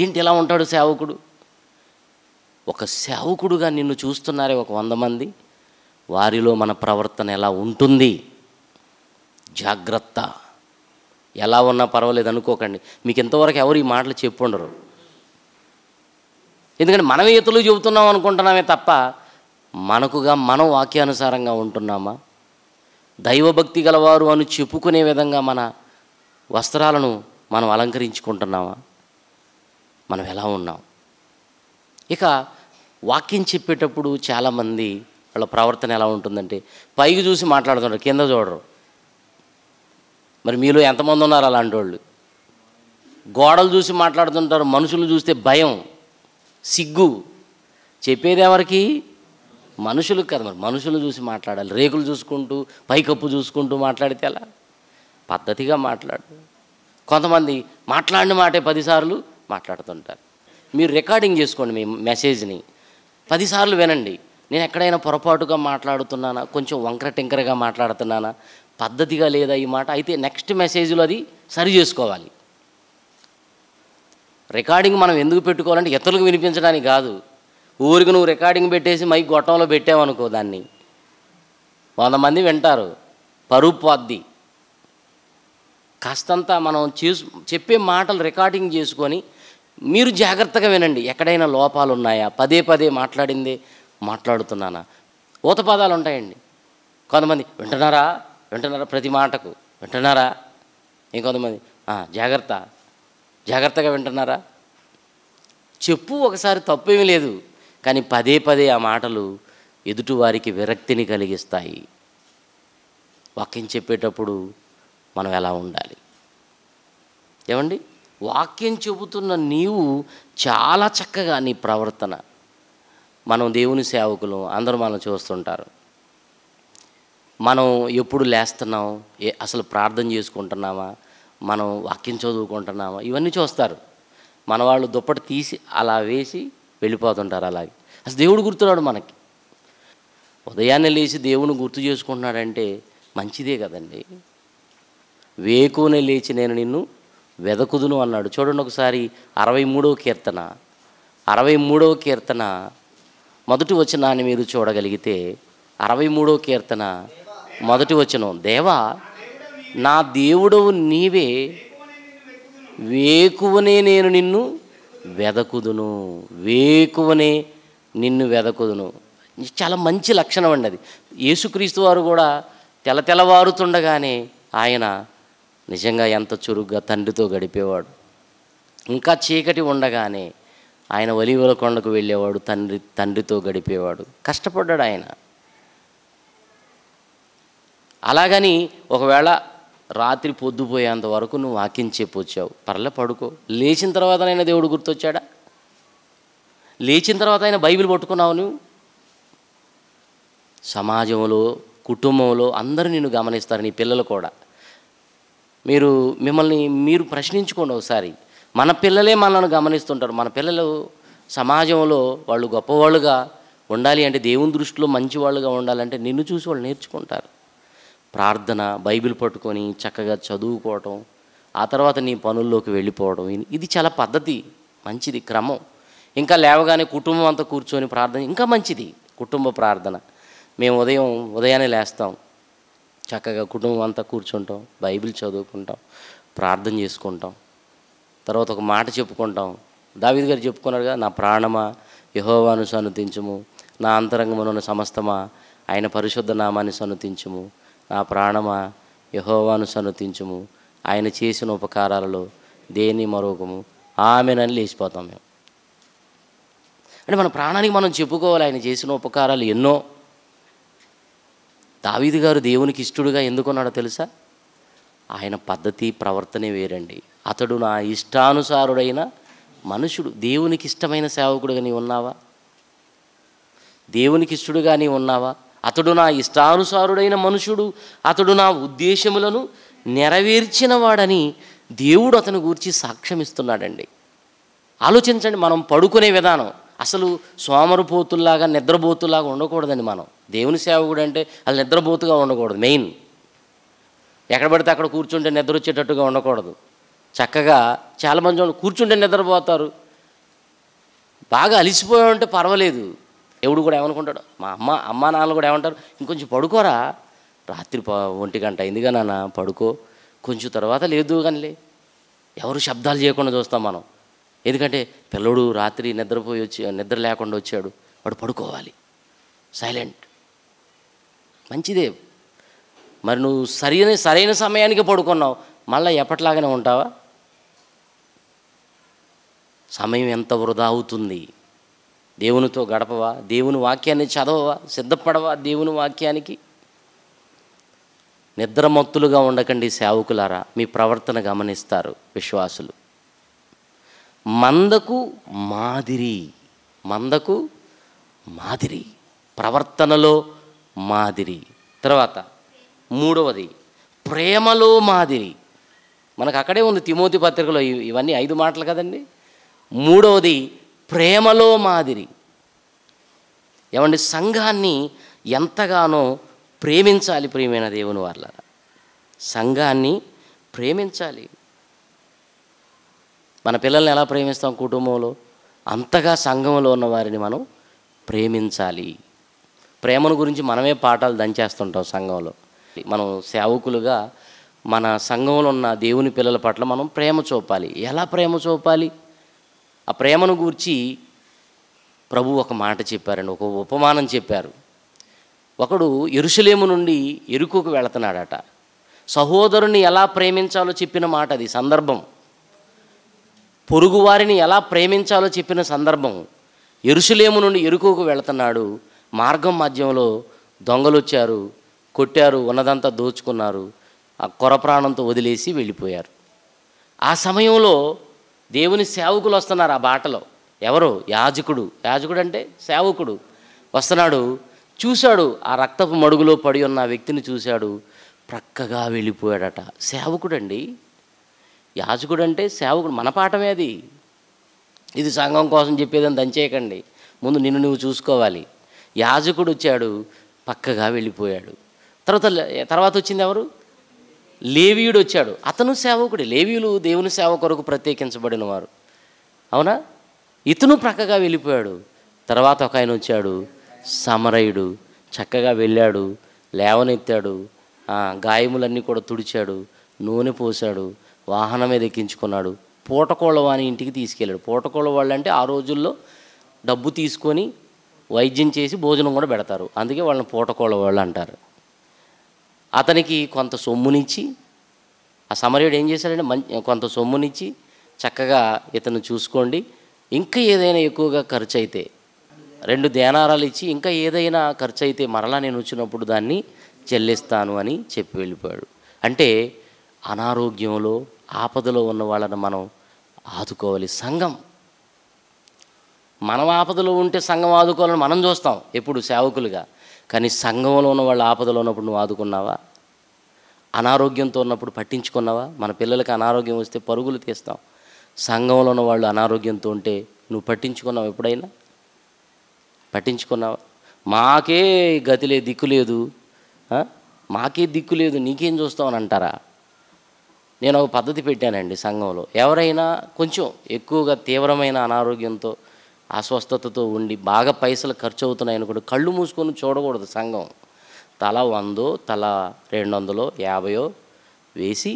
ఏంటి ఎలా ఉంటాడు సేవకుడు ఒక సేవకుడుగా నిన్ను చూస్తున్నారే ఒక వంద మంది వారిలో మన ప్రవర్తన ఎలా ఉంటుంది జాగ్రత్త ఎలా ఉన్నా పర్వాలేదు అనుకోకండి మీకు ఇంతవరకు ఎవరు ఈ మాటలు చెప్పుండరు ఎందుకంటే మనం ఈతలు చెబుతున్నాం అనుకుంటున్నామే తప్ప మనకుగా మనం వాక్యానుసారంగా ఉంటున్నామా దైవభక్తి గలవారు అని చెప్పుకునే విధంగా మన వస్త్రాలను మనం అలంకరించుకుంటున్నామా మనం ఎలా ఉన్నాం ఇక వాక్యం చెప్పేటప్పుడు చాలామంది వాళ్ళ ప్రవర్తన ఎలా ఉంటుందంటే పైకి చూసి మాట్లాడుతుంటారు కింద చూడరు మరి మీలో ఎంతమంది ఉన్నారు అలాంటి వాళ్ళు గోడలు చూసి మాట్లాడుతుంటారు మనుషులు చూస్తే భయం సిగ్గు చెప్పేది ఎవరికి మనుషులకు కదా మరి మనుషులు చూసి మాట్లాడాలి రేకులు చూసుకుంటూ పైకప్పు చూసుకుంటూ మాట్లాడితే ఎలా పద్ధతిగా మాట్లాడు కొంతమంది మాట్లాడిన మాటే పదిసార్లు మాట్లాడుతుంటారు మీరు రికార్డింగ్ చేసుకోండి మీ మెసేజ్ని పదిసార్లు వినండి నేను ఎక్కడైనా పొరపాటుగా మాట్లాడుతున్నానా కొంచెం వంకర టింకరగా మాట్లాడుతున్నానా పద్ధతిగా లేదా ఈ మాట అయితే నెక్స్ట్ మెసేజ్లో అది సరి చేసుకోవాలి రికార్డింగ్ మనం ఎందుకు పెట్టుకోవాలంటే ఇతరులకు వినిపించడానికి కాదు ఊరికి నువ్వు రికార్డింగ్ పెట్టేసి మైక్ గొట్టంలో పెట్టావనుకో దాన్ని వంద మంది వింటారు పరుపు పోద్ది కాస్తంతా మనం చేసు చెప్పే మాటలు రికార్డింగ్ చేసుకొని మీరు జాగ్రత్తగా వినండి ఎక్కడైనా లోపాలు ఉన్నాయా పదే పదే మాట్లాడిందే మాట్లాడుతున్నానా ఊత పదాలు ఉంటాయండి కొంతమంది వింటున్నారా వింటున్నారా ప్రతి మాటకు వింటున్నారా ఇంకొంతమంది జాగ్రత్త జాగ్రత్తగా వింటున్నారా చెప్పు ఒకసారి తప్పేమీ లేదు కానీ పదే పదే ఆ మాటలు ఎదుటివారికి విరక్తిని కలిగిస్తాయి వాక్యం చెప్పేటప్పుడు మనం ఎలా ఉండాలి ఏమండి వాక్యం చెబుతున్న నీవు చాలా చక్కగా నీ ప్రవర్తన మనం దేవుని సేవకులు అందరూ మనం చూస్తుంటారు మనం ఎప్పుడు లేస్తున్నాం ఏ అసలు ప్రార్థన చేసుకుంటున్నామా మనం వాక్యం చదువుకుంటున్నాము ఇవన్నీ చూస్తారు మన వాళ్ళు దుప్పటి తీసి అలా వేసి వెళ్ళిపోతుంటారు అలాగే అసలు దేవుడు గుర్తున్నాడు మనకి ఉదయాన్నే లేచి దేవుని గుర్తు చేసుకుంటున్నాడంటే మంచిదే కదండి వేకునే లేచి నేను నిన్ను వెదకుదును అన్నాడు చూడండి ఒకసారి అరవై మూడవ కీర్తన అరవై మూడవ కీర్తన మొదటి వచనాన్ని మీరు చూడగలిగితే అరవై మూడవ కీర్తన మొదటి వచనం దేవా నా దేవుడవు నీవే వేకువనే నేను నిన్ను వెదకుదును వేకువనే నిన్ను వెదకుదును చాలా మంచి లక్షణం అండి అది యేసుక్రీస్తు వారు కూడా తెల తెలవారుతుండగానే ఆయన నిజంగా ఎంత చురుగ్గా తండ్రితో గడిపేవాడు ఇంకా చీకటి ఉండగానే ఆయన ఒలివల కొండకు వెళ్ళేవాడు తండ్రి తండ్రితో గడిపేవాడు కష్టపడ్డాడు ఆయన అలాగని ఒకవేళ రాత్రి పొద్దుపోయేంత వరకు నువ్వు వాక్యం చెప్పొచ్చావు పర్లే పడుకో లేచిన తర్వాతనైనా దేవుడు గుర్తొచ్చాడా లేచిన తర్వాత అయినా బైబిల్ పట్టుకున్నావు నువ్వు సమాజంలో కుటుంబంలో అందరూ నిన్ను గమనిస్తారు నీ పిల్లలు కూడా మీరు మిమ్మల్ని మీరు ప్రశ్నించుకోండి ఒకసారి మన పిల్లలే మనల్ని గమనిస్తుంటారు మన పిల్లలు సమాజంలో వాళ్ళు గొప్పవాళ్ళుగా ఉండాలి అంటే దేవుని దృష్టిలో మంచివాళ్ళుగా ఉండాలంటే నిన్ను చూసి వాళ్ళు నేర్చుకుంటారు ప్రార్థన బైబిల్ పట్టుకొని చక్కగా చదువుకోవటం ఆ తర్వాత నీ పనుల్లోకి వెళ్ళిపోవడం ఇది చాలా పద్ధతి మంచిది క్రమం ఇంకా లేవగానే కుటుంబం అంతా కూర్చొని ప్రార్థన ఇంకా మంచిది కుటుంబ ప్రార్థన మేము ఉదయం ఉదయాన్నే లేస్తాం చక్కగా కుటుంబం అంతా కూర్చుంటాం బైబిల్ చదువుకుంటాం ప్రార్థన చేసుకుంటాం తర్వాత ఒక మాట చెప్పుకుంటాం దావిద్ గారు చెప్పుకున్నారుగా నా ప్రాణమా యహోవాను సన్నతించము నా అంతరంగమునున్న సమస్తమా ఆయన పరిశుద్ధ నామాన్ని సన్నతించము నా ప్రాణమా యహోవాను సన్నతించుము ఆయన చేసిన ఉపకారాలలో దేని మరొకము ఆమెనని లేచిపోతాం మేము అంటే మన ప్రాణానికి మనం చెప్పుకోవాలి ఆయన చేసిన ఉపకారాలు ఎన్నో దావీది గారు దేవునికి ఇష్టడుగా ఎందుకున్నాడో తెలుసా ఆయన పద్ధతి ప్రవర్తనే వేరండి అతడు నా ఇష్టానుసారుడైన మనుషుడు దేవునికి ఇష్టమైన సేవకుడుగా నీ ఉన్నావా దేవునికి ఇష్టడుగా నీ ఉన్నావా అతడు నా ఇష్టానుసారుడైన మనుషుడు అతడు నా ఉద్దేశములను నెరవేర్చిన వాడని దేవుడు అతను గూర్చి సాక్ష్యమిస్తున్నాడండి ఆలోచించండి మనం పడుకునే విధానం అసలు సోమరుపోతుల్లాగా నిద్రబోతుల్లాగా ఉండకూడదండి మనం దేవుని సేవకుడు అంటే అది నిద్రపోతుగా ఉండకూడదు మెయిన్ ఎక్కడ పడితే అక్కడ కూర్చుంటే నిద్ర వచ్చేటట్టుగా ఉండకూడదు చక్కగా చాలామంది కూర్చుంటే నిద్రపోతారు బాగా అలిసిపోయామంటే పర్వాలేదు దేవుడు కూడా ఏమనుకుంటాడు మా అమ్మ అమ్మ నాన్నలు కూడా ఏమంటారు ఇంకొంచెం పడుకోరా రాత్రి ఒంటి గంట అయిందిగా నాన్న పడుకో కొంచెం తర్వాత లేదు కానిలే ఎవరు శబ్దాలు చేయకుండా చూస్తాం మనం ఎందుకంటే పిల్లడు రాత్రి నిద్రపోయి వచ్చి నిద్ర లేకుండా వచ్చాడు వాడు పడుకోవాలి సైలెంట్ మంచిదే మరి నువ్వు సరైన సరైన సమయానికి పడుకున్నావు మళ్ళీ ఎప్పటిలాగానే ఉంటావా సమయం ఎంత వృధా అవుతుంది దేవునితో గడపవా దేవుని వాక్యాన్ని చదవవా సిద్ధపడవా దేవుని వాక్యానికి నిద్రమత్తులుగా ఉండకండి సేవకులారా మీ ప్రవర్తన గమనిస్తారు విశ్వాసులు మందకు మాదిరి మందకు మాదిరి ప్రవర్తనలో మాదిరి తర్వాత మూడవది ప్రేమలో మాదిరి మనకు అక్కడే ఉంది తిమోతి పత్రికలో ఇవన్నీ ఐదు మాటలు కదండి మూడవది ప్రేమలో మాదిరి ఏమండి సంఘాన్ని ఎంతగానో ప్రేమించాలి ప్రియమైన దేవుని వాళ్ళ సంఘాన్ని ప్రేమించాలి మన పిల్లల్ని ఎలా ప్రేమిస్తాం కుటుంబంలో అంతగా సంఘంలో ఉన్న వారిని మనం ప్రేమించాలి ప్రేమను గురించి మనమే పాఠాలు దంచేస్తుంటాం సంఘంలో మనం సేవకులుగా మన సంఘంలో ఉన్న దేవుని పిల్లల పట్ల మనం ప్రేమ చూపాలి ఎలా ప్రేమ చూపాలి ఆ ప్రేమను గూర్చి ప్రభు ఒక మాట చెప్పారండి ఒక ఉపమానం చెప్పారు ఒకడు ఎరుసలేము నుండి ఎరుకకు వెళుతున్నాడట సహోదరుని ఎలా ప్రేమించాలో చెప్పిన మాట అది సందర్భం పొరుగువారిని ఎలా ప్రేమించాలో చెప్పిన సందర్భం ఎరుసలేము నుండి ఎరుకకు వెళుతున్నాడు మార్గం మధ్యంలో దొంగలు వచ్చారు కొట్టారు ఉన్నదంతా దోచుకున్నారు ఆ కొర ప్రాణంతో వదిలేసి వెళ్ళిపోయారు ఆ సమయంలో దేవుని సేవకులు వస్తున్నారు ఆ బాటలో ఎవరు యాజకుడు యాజకుడు అంటే సేవకుడు వస్తున్నాడు చూశాడు ఆ రక్తపు మడుగులో పడి ఉన్న వ్యక్తిని చూశాడు ప్రక్కగా వెళ్ళిపోయాడట సేవకుడండి యాజకుడు అంటే సేవకుడు మన పాఠమే అది ఇది సంఘం కోసం చెప్పేదని దంచేయకండి ముందు నిన్ను నువ్వు చూసుకోవాలి యాజకుడు వచ్చాడు పక్కగా వెళ్ళిపోయాడు తర్వాత తర్వాత వచ్చింది ఎవరు లేవీయుడు వచ్చాడు అతను సేవకుడు లేవీయులు దేవుని సేవ కొరకు ప్రత్యేకించబడిన వారు అవునా ఇతను ప్రక్కగా వెళ్ళిపోయాడు తర్వాత ఒక ఆయన వచ్చాడు సమరయుడు చక్కగా వెళ్ళాడు లేవనెత్తాడు గాయములన్నీ కూడా తుడిచాడు నూనె పోశాడు వాహనం మీద ఎక్కించుకున్నాడు పూటకోళ్ళ వాని ఇంటికి తీసుకెళ్ళాడు పూటకోళ్ళ వాళ్ళు అంటే ఆ రోజుల్లో డబ్బు తీసుకొని వైద్యం చేసి భోజనం కూడా పెడతారు అందుకే వాళ్ళని పూటకోళ్ళ వాళ్ళు అంటారు అతనికి కొంత సొమ్మునిచ్చి ఆ సమరయుడు ఏం చేశాడంటే మంచి కొంత సొమ్మునిచ్చి చక్కగా ఇతను చూసుకోండి ఇంకా ఏదైనా ఎక్కువగా ఖర్చు అయితే రెండు దేనారాలు ఇచ్చి ఇంకా ఏదైనా ఖర్చు అయితే మరలా నేను వచ్చినప్పుడు దాన్ని చెల్లిస్తాను అని చెప్పి వెళ్ళిపోయాడు అంటే అనారోగ్యంలో ఆపదలో ఉన్న వాళ్ళని మనం ఆదుకోవాలి సంఘం మనం ఆపదలో ఉంటే సంఘం ఆదుకోవాలని మనం చూస్తాం ఎప్పుడు సేవకులుగా కానీ సంఘంలో ఉన్న వాళ్ళు ఆపదలో ఉన్నప్పుడు నువ్వు ఆదుకున్నావా అనారోగ్యంతో ఉన్నప్పుడు పట్టించుకున్నావా మన పిల్లలకి అనారోగ్యం వస్తే పరుగులు తీస్తాం సంఘంలో ఉన్న వాళ్ళు అనారోగ్యంతో ఉంటే నువ్వు పట్టించుకున్నావు ఎప్పుడైనా పట్టించుకున్నావా మాకే గతిలే దిక్కు లేదు మాకే దిక్కు లేదు నీకేం అని అంటారా నేను ఒక పద్ధతి పెట్టానండి సంఘంలో ఎవరైనా కొంచెం ఎక్కువగా తీవ్రమైన అనారోగ్యంతో అస్వస్థతతో ఉండి బాగా పైసలు ఖర్చు అవుతున్నాయి కూడా కళ్ళు మూసుకొని చూడకూడదు సంఘం తల వందో తల రెండు వందలో యాభయో వేసి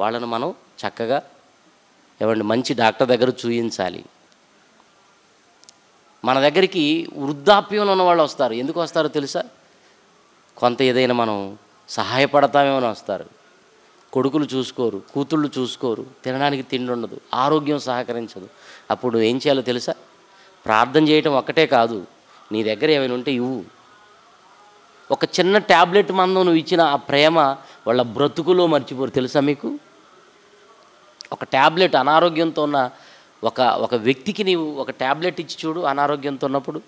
వాళ్ళని మనం చక్కగా ఎవరి మంచి డాక్టర్ దగ్గర చూయించాలి మన దగ్గరికి వృద్ధాప్యం ఉన్న వాళ్ళు వస్తారు ఎందుకు వస్తారో తెలుసా కొంత ఏదైనా మనం సహాయపడతామేమని వస్తారు కొడుకులు చూసుకోరు కూతుళ్ళు చూసుకోరు తినడానికి తిండి ఉండదు ఆరోగ్యం సహకరించదు అప్పుడు ఏం చేయాలో తెలుసా ప్రార్థన చేయటం ఒక్కటే కాదు నీ దగ్గర ఏమైనా ఉంటే ఇవ్వు ఒక చిన్న ట్యాబ్లెట్ మందం నువ్వు ఇచ్చిన ఆ ప్రేమ వాళ్ళ బ్రతుకులో మర్చిపోరు తెలుసా మీకు ఒక ట్యాబ్లెట్ అనారోగ్యంతో ఉన్న ఒక ఒక వ్యక్తికి నీవు ఒక ట్యాబ్లెట్ ఇచ్చి చూడు అనారోగ్యంతో ఉన్నప్పుడు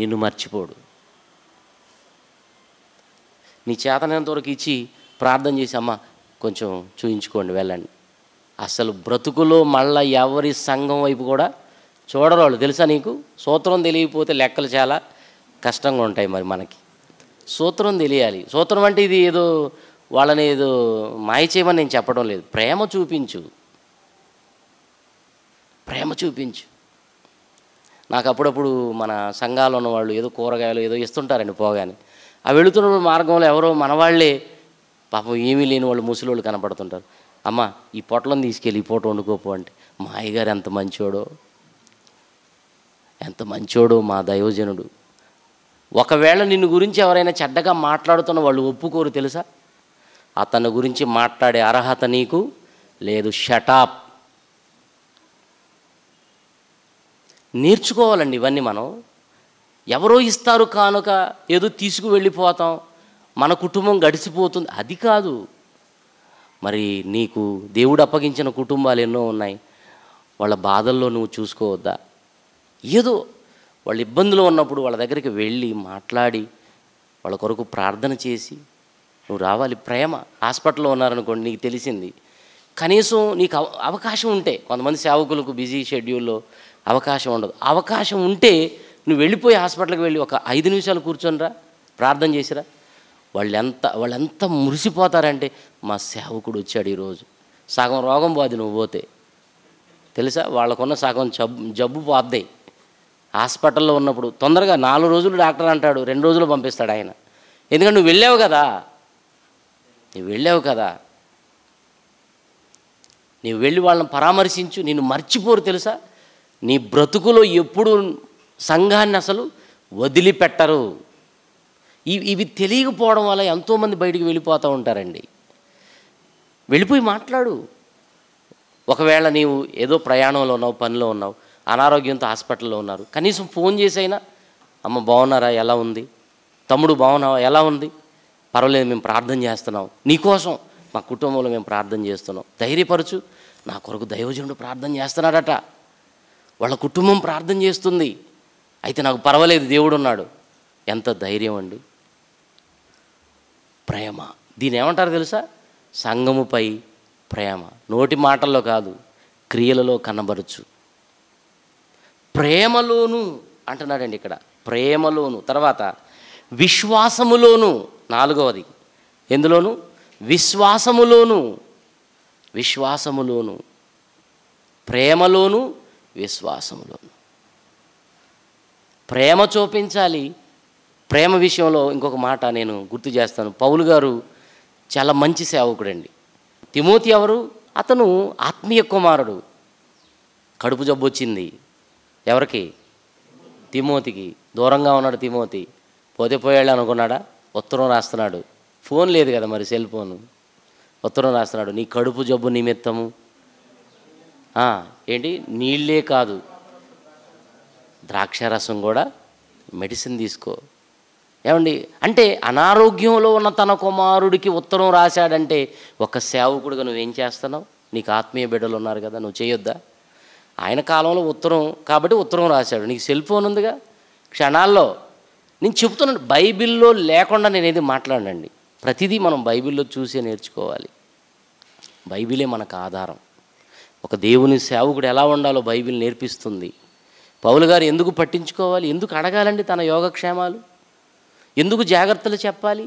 నిన్ను మర్చిపోడు నీ చేతనంతవరకు ఇచ్చి ప్రార్థన చేసి అమ్మ కొంచెం చూయించుకోండి వెళ్ళండి అసలు బ్రతుకులో మళ్ళీ ఎవరి సంఘం వైపు కూడా వాళ్ళు తెలుసా నీకు సూత్రం తెలియకపోతే లెక్కలు చాలా కష్టంగా ఉంటాయి మరి మనకి సూత్రం తెలియాలి సూత్రం అంటే ఇది ఏదో వాళ్ళని ఏదో మాయ చేయమని నేను చెప్పడం లేదు ప్రేమ చూపించు ప్రేమ చూపించు నాకు అప్పుడప్పుడు మన సంఘాలు ఉన్నవాళ్ళు ఏదో కూరగాయలు ఏదో ఇస్తుంటారండి పోగానే ఆ వెళుతున్న మార్గంలో ఎవరో మనవాళ్ళే పాపం ఏమీ లేని వాళ్ళు వాళ్ళు కనపడుతుంటారు అమ్మ ఈ పొట్లను తీసుకెళ్ళి ఈ పూట వండుకోపో అంటే మా అయ్యగారు ఎంత మంచోడో ఎంత మంచోడో మా దయోజనుడు ఒకవేళ నిన్ను గురించి ఎవరైనా చెడ్డగా మాట్లాడుతున్న వాళ్ళు ఒప్పుకోరు తెలుసా అతను గురించి మాట్లాడే అర్హత నీకు లేదు షటాప్ నేర్చుకోవాలండి ఇవన్నీ మనం ఎవరో ఇస్తారు కానుక ఏదో తీసుకువెళ్ళిపోతాం మన కుటుంబం గడిచిపోతుంది అది కాదు మరి నీకు దేవుడు అప్పగించిన కుటుంబాలు ఎన్నో ఉన్నాయి వాళ్ళ బాధల్లో నువ్వు చూసుకోవద్దా ఏదో వాళ్ళు ఇబ్బందులు ఉన్నప్పుడు వాళ్ళ దగ్గరికి వెళ్ళి మాట్లాడి వాళ్ళ కొరకు ప్రార్థన చేసి నువ్వు రావాలి ప్రేమ హాస్పిటల్లో ఉన్నారనుకోండి నీకు తెలిసింది కనీసం నీకు అవకాశం ఉంటే కొంతమంది సేవకులకు బిజీ షెడ్యూల్లో అవకాశం ఉండదు అవకాశం ఉంటే నువ్వు వెళ్ళిపోయి హాస్పిటల్కి వెళ్ళి ఒక ఐదు నిమిషాలు కూర్చొనిరా ప్రార్థన చేసిరా వాళ్ళు ఎంత వాళ్ళు ఎంత మురిసిపోతారంటే మా సేవకుడు వచ్చాడు ఈరోజు సగం రోగం పోది నువ్వు పోతే తెలుసా వాళ్ళకున్న సగం జబ్బు జబ్బు పోద్దాయి హాస్పిటల్లో ఉన్నప్పుడు తొందరగా నాలుగు రోజులు డాక్టర్ అంటాడు రెండు రోజులు పంపిస్తాడు ఆయన ఎందుకంటే నువ్వు వెళ్ళావు కదా నువ్వు వెళ్ళావు కదా నీవు వెళ్ళి వాళ్ళని పరామర్శించు నేను మర్చిపోరు తెలుసా నీ బ్రతుకులో ఎప్పుడు సంఘాన్ని అసలు వదిలిపెట్టరు ఇవి తెలియకపోవడం వల్ల ఎంతోమంది బయటికి వెళ్ళిపోతూ ఉంటారండి వెళ్ళిపోయి మాట్లాడు ఒకవేళ నీవు ఏదో ప్రయాణంలో ఉన్నావు పనిలో ఉన్నావు అనారోగ్యంతో హాస్పిటల్లో ఉన్నారు కనీసం ఫోన్ చేసైనా అమ్మ బాగున్నారా ఎలా ఉంది తమ్ముడు బాగున్నావా ఎలా ఉంది పర్వాలేదు మేము ప్రార్థన చేస్తున్నాం నీకోసం మా కుటుంబంలో మేము ప్రార్థన చేస్తున్నాం ధైర్యపరచు నా కొరకు దైవజనుడు ప్రార్థన చేస్తున్నాడట వాళ్ళ కుటుంబం ప్రార్థన చేస్తుంది అయితే నాకు పర్వాలేదు దేవుడు ఉన్నాడు ఎంత ధైర్యం అండి ప్రేమ దీని ఏమంటారు తెలుసా సంఘముపై ప్రేమ నోటి మాటల్లో కాదు క్రియలలో కనబరచు ప్రేమలోను అంటున్నాడండి ఇక్కడ ప్రేమలోను తర్వాత విశ్వాసములోను నాలుగవది ఎందులోను విశ్వాసములోను విశ్వాసములోను ప్రేమలోను విశ్వాసములోను ప్రేమ చూపించాలి ప్రేమ విషయంలో ఇంకొక మాట నేను గుర్తు చేస్తాను పౌలు గారు చాలా మంచి సేవకుడండి తిమోతి ఎవరు అతను ఆత్మీయ కుమారుడు కడుపు జబ్బు వచ్చింది ఎవరికి తిమోతికి దూరంగా ఉన్నాడు తిమోతి పోతే పోయాళ్ళు అనుకున్నాడా ఉత్తరం రాస్తున్నాడు ఫోన్ లేదు కదా మరి సెల్ ఫోన్ ఉత్తరం రాస్తున్నాడు నీ కడుపు జబ్బు నిమిత్తము ఏంటి నీళ్ళే కాదు ద్రాక్షారసం కూడా మెడిసిన్ తీసుకో ఏమండి అంటే అనారోగ్యంలో ఉన్న తన కుమారుడికి ఉత్తరం రాశాడంటే ఒక సేవకుడుగా నువ్వేం చేస్తున్నావు నీకు ఆత్మీయ బిడ్డలు ఉన్నారు కదా నువ్వు చేయొద్దా ఆయన కాలంలో ఉత్తరం కాబట్టి ఉత్తరం రాశాడు నీకు సెల్ ఫోన్ ఉందిగా క్షణాల్లో నేను చెబుతున్నాను బైబిల్లో లేకుండా నేను ఏది మాట్లాడండి ప్రతిదీ మనం బైబిల్లో చూసే నేర్చుకోవాలి బైబిలే మనకు ఆధారం ఒక దేవుని సేవకుడు ఎలా ఉండాలో బైబిల్ నేర్పిస్తుంది పౌలు గారు ఎందుకు పట్టించుకోవాలి ఎందుకు అడగాలండి తన యోగక్షేమాలు ఎందుకు జాగ్రత్తలు చెప్పాలి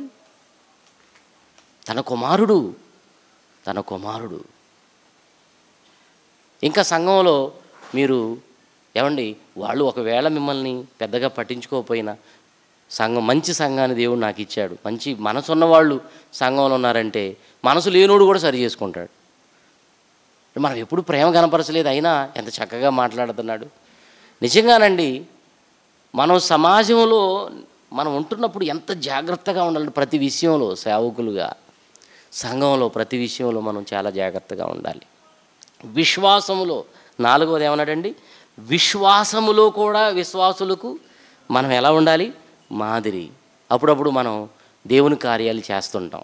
తన కుమారుడు తన కుమారుడు ఇంకా సంఘంలో మీరు ఏమండి వాళ్ళు ఒకవేళ మిమ్మల్ని పెద్దగా పట్టించుకోకపోయినా సంఘం మంచి సంఘాన్ని దేవుడు నాకు ఇచ్చాడు మంచి మనసు ఉన్నవాళ్ళు సంఘంలో ఉన్నారంటే మనసు లేనోడు కూడా సరి చేసుకుంటాడు మనం ఎప్పుడు ప్రేమ కనపరచలేదు అయినా ఎంత చక్కగా మాట్లాడుతున్నాడు నిజంగానండి మనం సమాజంలో మనం ఉంటున్నప్పుడు ఎంత జాగ్రత్తగా ఉండాలి ప్రతి విషయంలో సేవకులుగా సంఘంలో ప్రతి విషయంలో మనం చాలా జాగ్రత్తగా ఉండాలి విశ్వాసములో నాలుగవది ఏమన్నాడండి విశ్వాసములో కూడా విశ్వాసులకు మనం ఎలా ఉండాలి మాదిరి అప్పుడప్పుడు మనం దేవుని కార్యాలు చేస్తుంటాం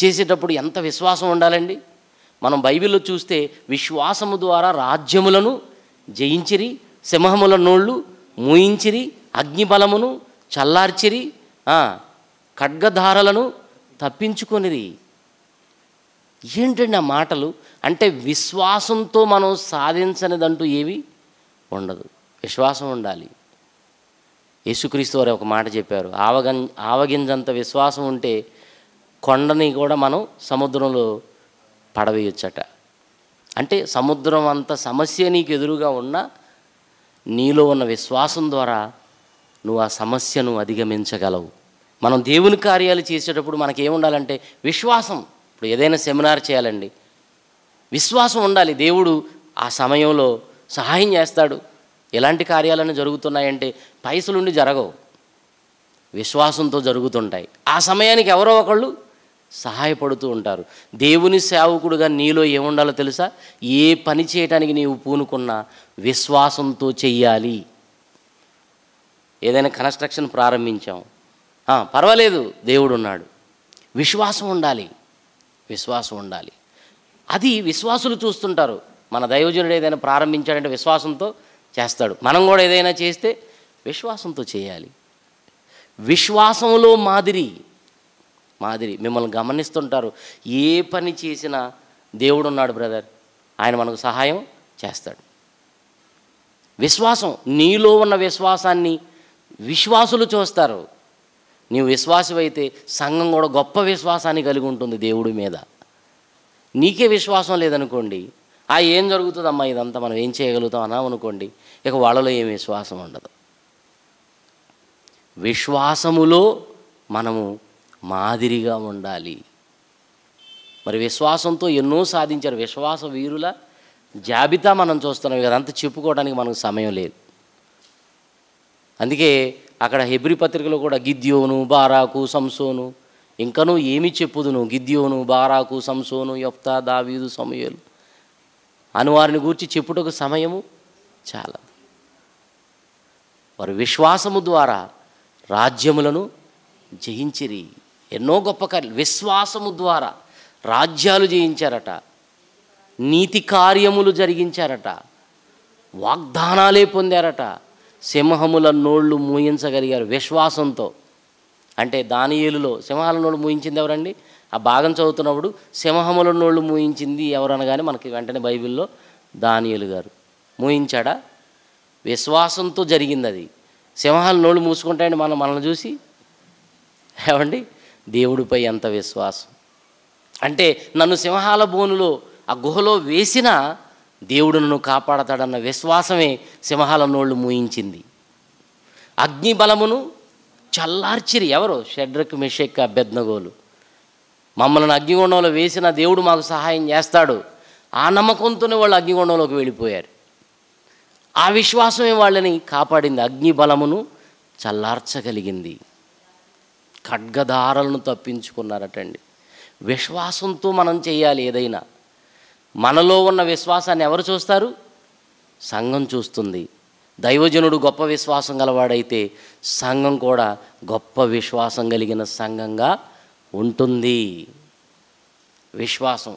చేసేటప్పుడు ఎంత విశ్వాసం ఉండాలండి మనం బైబిల్లో చూస్తే విశ్వాసము ద్వారా రాజ్యములను జయించిరి సింహముల నోళ్ళు మూయించిరి అగ్నిబలమును చల్లార్చిరి ఖడ్గధారలను తప్పించుకొనిరి ఏంటండి ఆ మాటలు అంటే విశ్వాసంతో మనం సాధించనిదంటూ ఏవి ఉండదు విశ్వాసం ఉండాలి యేసుక్రీస్తు వారు ఒక మాట చెప్పారు ఆవగం ఆవగింజంత విశ్వాసం ఉంటే కొండని కూడా మనం సముద్రంలో పడవేయొచ్చట అంటే సముద్రం అంత సమస్య నీకు ఎదురుగా ఉన్నా నీలో ఉన్న విశ్వాసం ద్వారా నువ్వు ఆ సమస్యను అధిగమించగలవు మనం దేవుని కార్యాలు చేసేటప్పుడు మనకేముండాలంటే విశ్వాసం ఇప్పుడు ఏదైనా సెమినార్ చేయాలండి విశ్వాసం ఉండాలి దేవుడు ఆ సమయంలో సహాయం చేస్తాడు ఎలాంటి కార్యాలన్నీ జరుగుతున్నాయంటే పైసలుండి జరగవు విశ్వాసంతో జరుగుతుంటాయి ఆ సమయానికి ఎవరో ఒకళ్ళు సహాయపడుతూ ఉంటారు దేవుని సేవకుడుగా నీలో ఏముండాలో తెలుసా ఏ పని చేయటానికి నీవు పూనుకున్నా విశ్వాసంతో చెయ్యాలి ఏదైనా కన్స్ట్రక్షన్ ప్రారంభించాం పర్వాలేదు దేవుడు ఉన్నాడు విశ్వాసం ఉండాలి విశ్వాసం ఉండాలి అది విశ్వాసులు చూస్తుంటారు మన దైవజనుడు ఏదైనా ప్రారంభించాడంటే విశ్వాసంతో చేస్తాడు మనం కూడా ఏదైనా చేస్తే విశ్వాసంతో చేయాలి విశ్వాసంలో మాదిరి మాదిరి మిమ్మల్ని గమనిస్తుంటారు ఏ పని చేసినా దేవుడు ఉన్నాడు బ్రదర్ ఆయన మనకు సహాయం చేస్తాడు విశ్వాసం నీలో ఉన్న విశ్వాసాన్ని విశ్వాసులు చూస్తారు నీవు విశ్వాసమైతే సంఘం కూడా గొప్ప విశ్వాసాన్ని కలిగి ఉంటుంది దేవుడి మీద నీకే విశ్వాసం లేదనుకోండి ఆ ఏం జరుగుతుందమ్మా ఇదంతా మనం ఏం చేయగలుగుతాం అన్నా అనుకోండి ఇక వాళ్ళలో ఏం విశ్వాసం ఉండదు విశ్వాసములో మనము మాదిరిగా ఉండాలి మరి విశ్వాసంతో ఎన్నో సాధించారు విశ్వాస వీరుల జాబితా మనం చూస్తున్నాం అదంతా చెప్పుకోవడానికి మనకు సమయం లేదు అందుకే అక్కడ హెబ్రి పత్రికలో కూడా గిద్యోను బారాకు సంసోను ఇంకనూ ఏమి చెప్పుదును గిద్యోను బారాకు సంసోను యొప్తా దావీదు సమయలు అని వారిని గూర్చి చెప్పుటకు సమయము చాలా వారు విశ్వాసము ద్వారా రాజ్యములను జయించిరి ఎన్నో గొప్ప కార్యాలు విశ్వాసము ద్వారా రాజ్యాలు జయించారట నీతి కార్యములు జరిగించారట వాగ్దానాలే పొందారట సింహముల నోళ్లు మూయించగలిగారు విశ్వాసంతో అంటే దానియేలులో సింహాల నోళ్ళు మూయించింది ఎవరండి ఆ భాగం చదువుతున్నప్పుడు సింహముల నోళ్ళు మూయించింది ఎవరనగానే మనకి వెంటనే బైబిల్లో దానియలు గారు మూయించాడా విశ్వాసంతో జరిగింది అది సింహాల నోళ్ళు మూసుకుంటాయండి మనం మనల్ని చూసి ఏమండి దేవుడిపై ఎంత విశ్వాసం అంటే నన్ను సింహాల బోనులో ఆ గుహలో వేసినా దేవుడు నన్ను కాపాడతాడన్న విశ్వాసమే సింహాల నోళ్ళు మూయించింది అగ్ని బలమును చల్లార్చిరి ఎవరు షడ్రక్ మిషెక్క అభ్యర్థగోలు మమ్మల్ని అగ్నిగుండంలో వేసిన దేవుడు మాకు సహాయం చేస్తాడు ఆ నమ్మకంతోనే వాళ్ళు అగ్నిగుండంలోకి వెళ్ళిపోయారు ఆ విశ్వాసమే వాళ్ళని కాపాడింది అగ్ని బలమును చల్లార్చగలిగింది ఖడ్గధారలను తప్పించుకున్నారటండి విశ్వాసంతో మనం చేయాలి ఏదైనా మనలో ఉన్న విశ్వాసాన్ని ఎవరు చూస్తారు సంఘం చూస్తుంది దైవజనుడు గొప్ప విశ్వాసం గలవాడైతే సంఘం కూడా గొప్ప విశ్వాసం కలిగిన సంఘంగా ఉంటుంది విశ్వాసం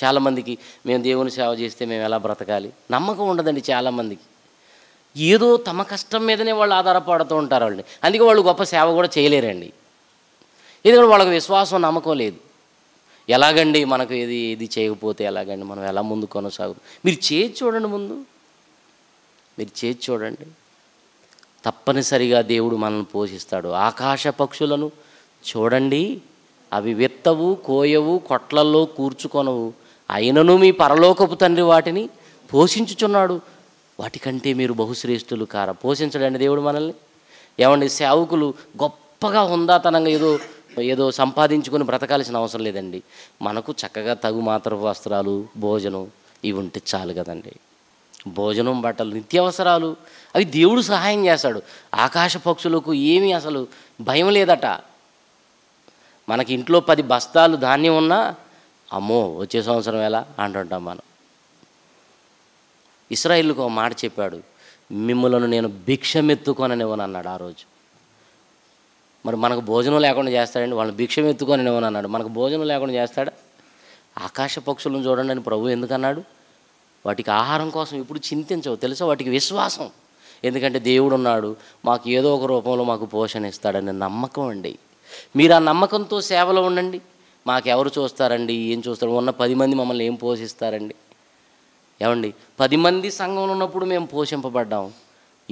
చాలామందికి మేము దేవుని సేవ చేస్తే మేము ఎలా బ్రతకాలి నమ్మకం ఉండదండి చాలామందికి ఏదో తమ కష్టం మీదనే వాళ్ళు ఆధారపడుతూ ఉంటారు వాళ్ళని అందుకే వాళ్ళు గొప్ప సేవ కూడా చేయలేరండి ఎందుకంటే వాళ్ళకి విశ్వాసం నమ్మకం లేదు ఎలాగండి మనకు ఇది ఇది చేయకపోతే ఎలాగండి మనం ఎలా ముందు కొనసాగు మీరు చేయి చూడండి ముందు మీరు చేయి చూడండి తప్పనిసరిగా దేవుడు మనల్ని పోషిస్తాడు ఆకాశ పక్షులను చూడండి అవి విత్తవు కోయవు కొట్లల్లో కూర్చుకొనవు అయినను మీ పరలోకపు తండ్రి వాటిని పోషించుచున్నాడు వాటికంటే మీరు బహుశ్రేష్ఠులు కారా పోషించడండి దేవుడు మనల్ని ఏమండి సేవకులు గొప్పగా హుందాతనంగా ఏదో ఏదో సంపాదించుకొని బ్రతకాల్సిన అవసరం లేదండి మనకు చక్కగా తగు మాత్ర వస్త్రాలు భోజనం ఇవి ఉంటే చాలు కదండి భోజనం బట్టలు నిత్యావసరాలు అవి దేవుడు సహాయం చేస్తాడు ఆకాశ పక్షులకు ఏమీ అసలు భయం లేదట మనకి ఇంట్లో పది బస్తాలు ధాన్యం ఉన్నా అమ్మో వచ్చే సంవత్సరం ఎలా అంటుంటాం మనం ఇస్రాయిల్కు ఒక మాట చెప్పాడు మిమ్మలను నేను భిక్షమెత్తుకొననివ్వను అన్నాడు ఆ రోజు మరి మనకు భోజనం లేకుండా చేస్తాడండి వాళ్ళని భిక్షం ఎత్తుకొని అన్నాడు మనకు భోజనం లేకుండా చేస్తాడా ఆకాశ పక్షులను చూడండి అని ప్రభు ఎందుకన్నాడు వాటికి ఆహారం కోసం ఇప్పుడు చింతించవు తెలుసా వాటికి విశ్వాసం ఎందుకంటే దేవుడు ఉన్నాడు మాకు ఏదో ఒక రూపంలో మాకు పోషణ ఇస్తాడనే నమ్మకం అండి మీరు ఆ నమ్మకంతో సేవలో ఉండండి మాకెవరు చూస్తారండి ఏం చూస్తారు ఉన్న పది మంది మమ్మల్ని ఏం పోషిస్తారండి ఏమండి పది మంది సంఘంలో ఉన్నప్పుడు మేము పోషింపబడ్డాం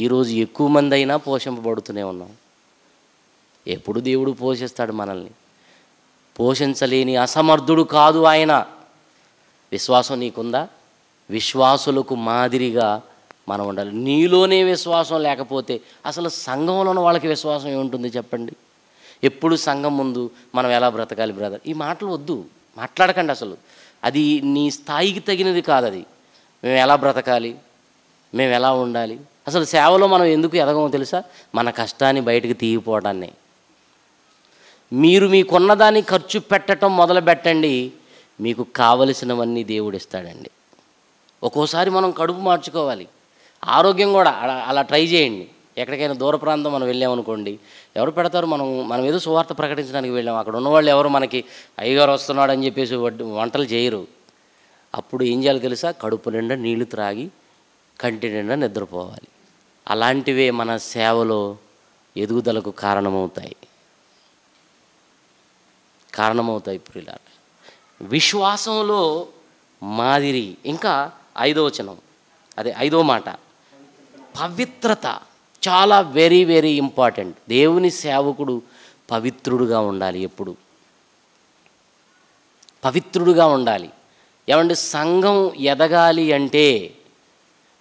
ఈరోజు ఎక్కువ మంది అయినా పోషింపబడుతూనే ఉన్నాం ఎప్పుడు దేవుడు పోషిస్తాడు మనల్ని పోషించలేని అసమర్థుడు కాదు ఆయన విశ్వాసం నీకుందా విశ్వాసులకు మాదిరిగా మనం ఉండాలి నీలోనే విశ్వాసం లేకపోతే అసలు సంఘంలో ఉన్న వాళ్ళకి విశ్వాసం ఏముంటుంది చెప్పండి ఎప్పుడు సంఘం ముందు మనం ఎలా బ్రతకాలి బ్రదర్ ఈ మాటలు వద్దు మాట్లాడకండి అసలు అది నీ స్థాయికి తగినది కాదు అది మేము ఎలా బ్రతకాలి మేము ఎలా ఉండాలి అసలు సేవలో మనం ఎందుకు ఎదగమో తెలుసా మన కష్టాన్ని బయటకు తీయపోవడాన్ని మీరు మీకున్నదాన్ని ఖర్చు పెట్టడం మొదలు పెట్టండి మీకు కావలసినవన్నీ దేవుడు ఇస్తాడండి ఒక్కోసారి మనం కడుపు మార్చుకోవాలి ఆరోగ్యం కూడా అలా ట్రై చేయండి ఎక్కడికైనా దూర ప్రాంతం మనం వెళ్ళామనుకోండి ఎవరు పెడతారు మనం మనం ఏదో సువార్త ప్రకటించడానికి వెళ్ళాం అక్కడ ఉన్నవాళ్ళు ఎవరు మనకి అయ్యగారు వస్తున్నాడు అని చెప్పేసి వంటలు చేయరు అప్పుడు ఏం చేయాలి తెలుసా కడుపు నిండా నీళ్లు త్రాగి కంటి నిండా నిద్రపోవాలి అలాంటివే మన సేవలో ఎదుగుదలకు కారణమవుతాయి కారణమవుతాయి ప్రియులార విశ్వాసంలో మాదిరి ఇంకా ఐదో వచనం అదే ఐదో మాట పవిత్రత చాలా వెరీ వెరీ ఇంపార్టెంట్ దేవుని సేవకుడు పవిత్రుడుగా ఉండాలి ఎప్పుడు పవిత్రుడుగా ఉండాలి ఏమంటే సంఘం ఎదగాలి అంటే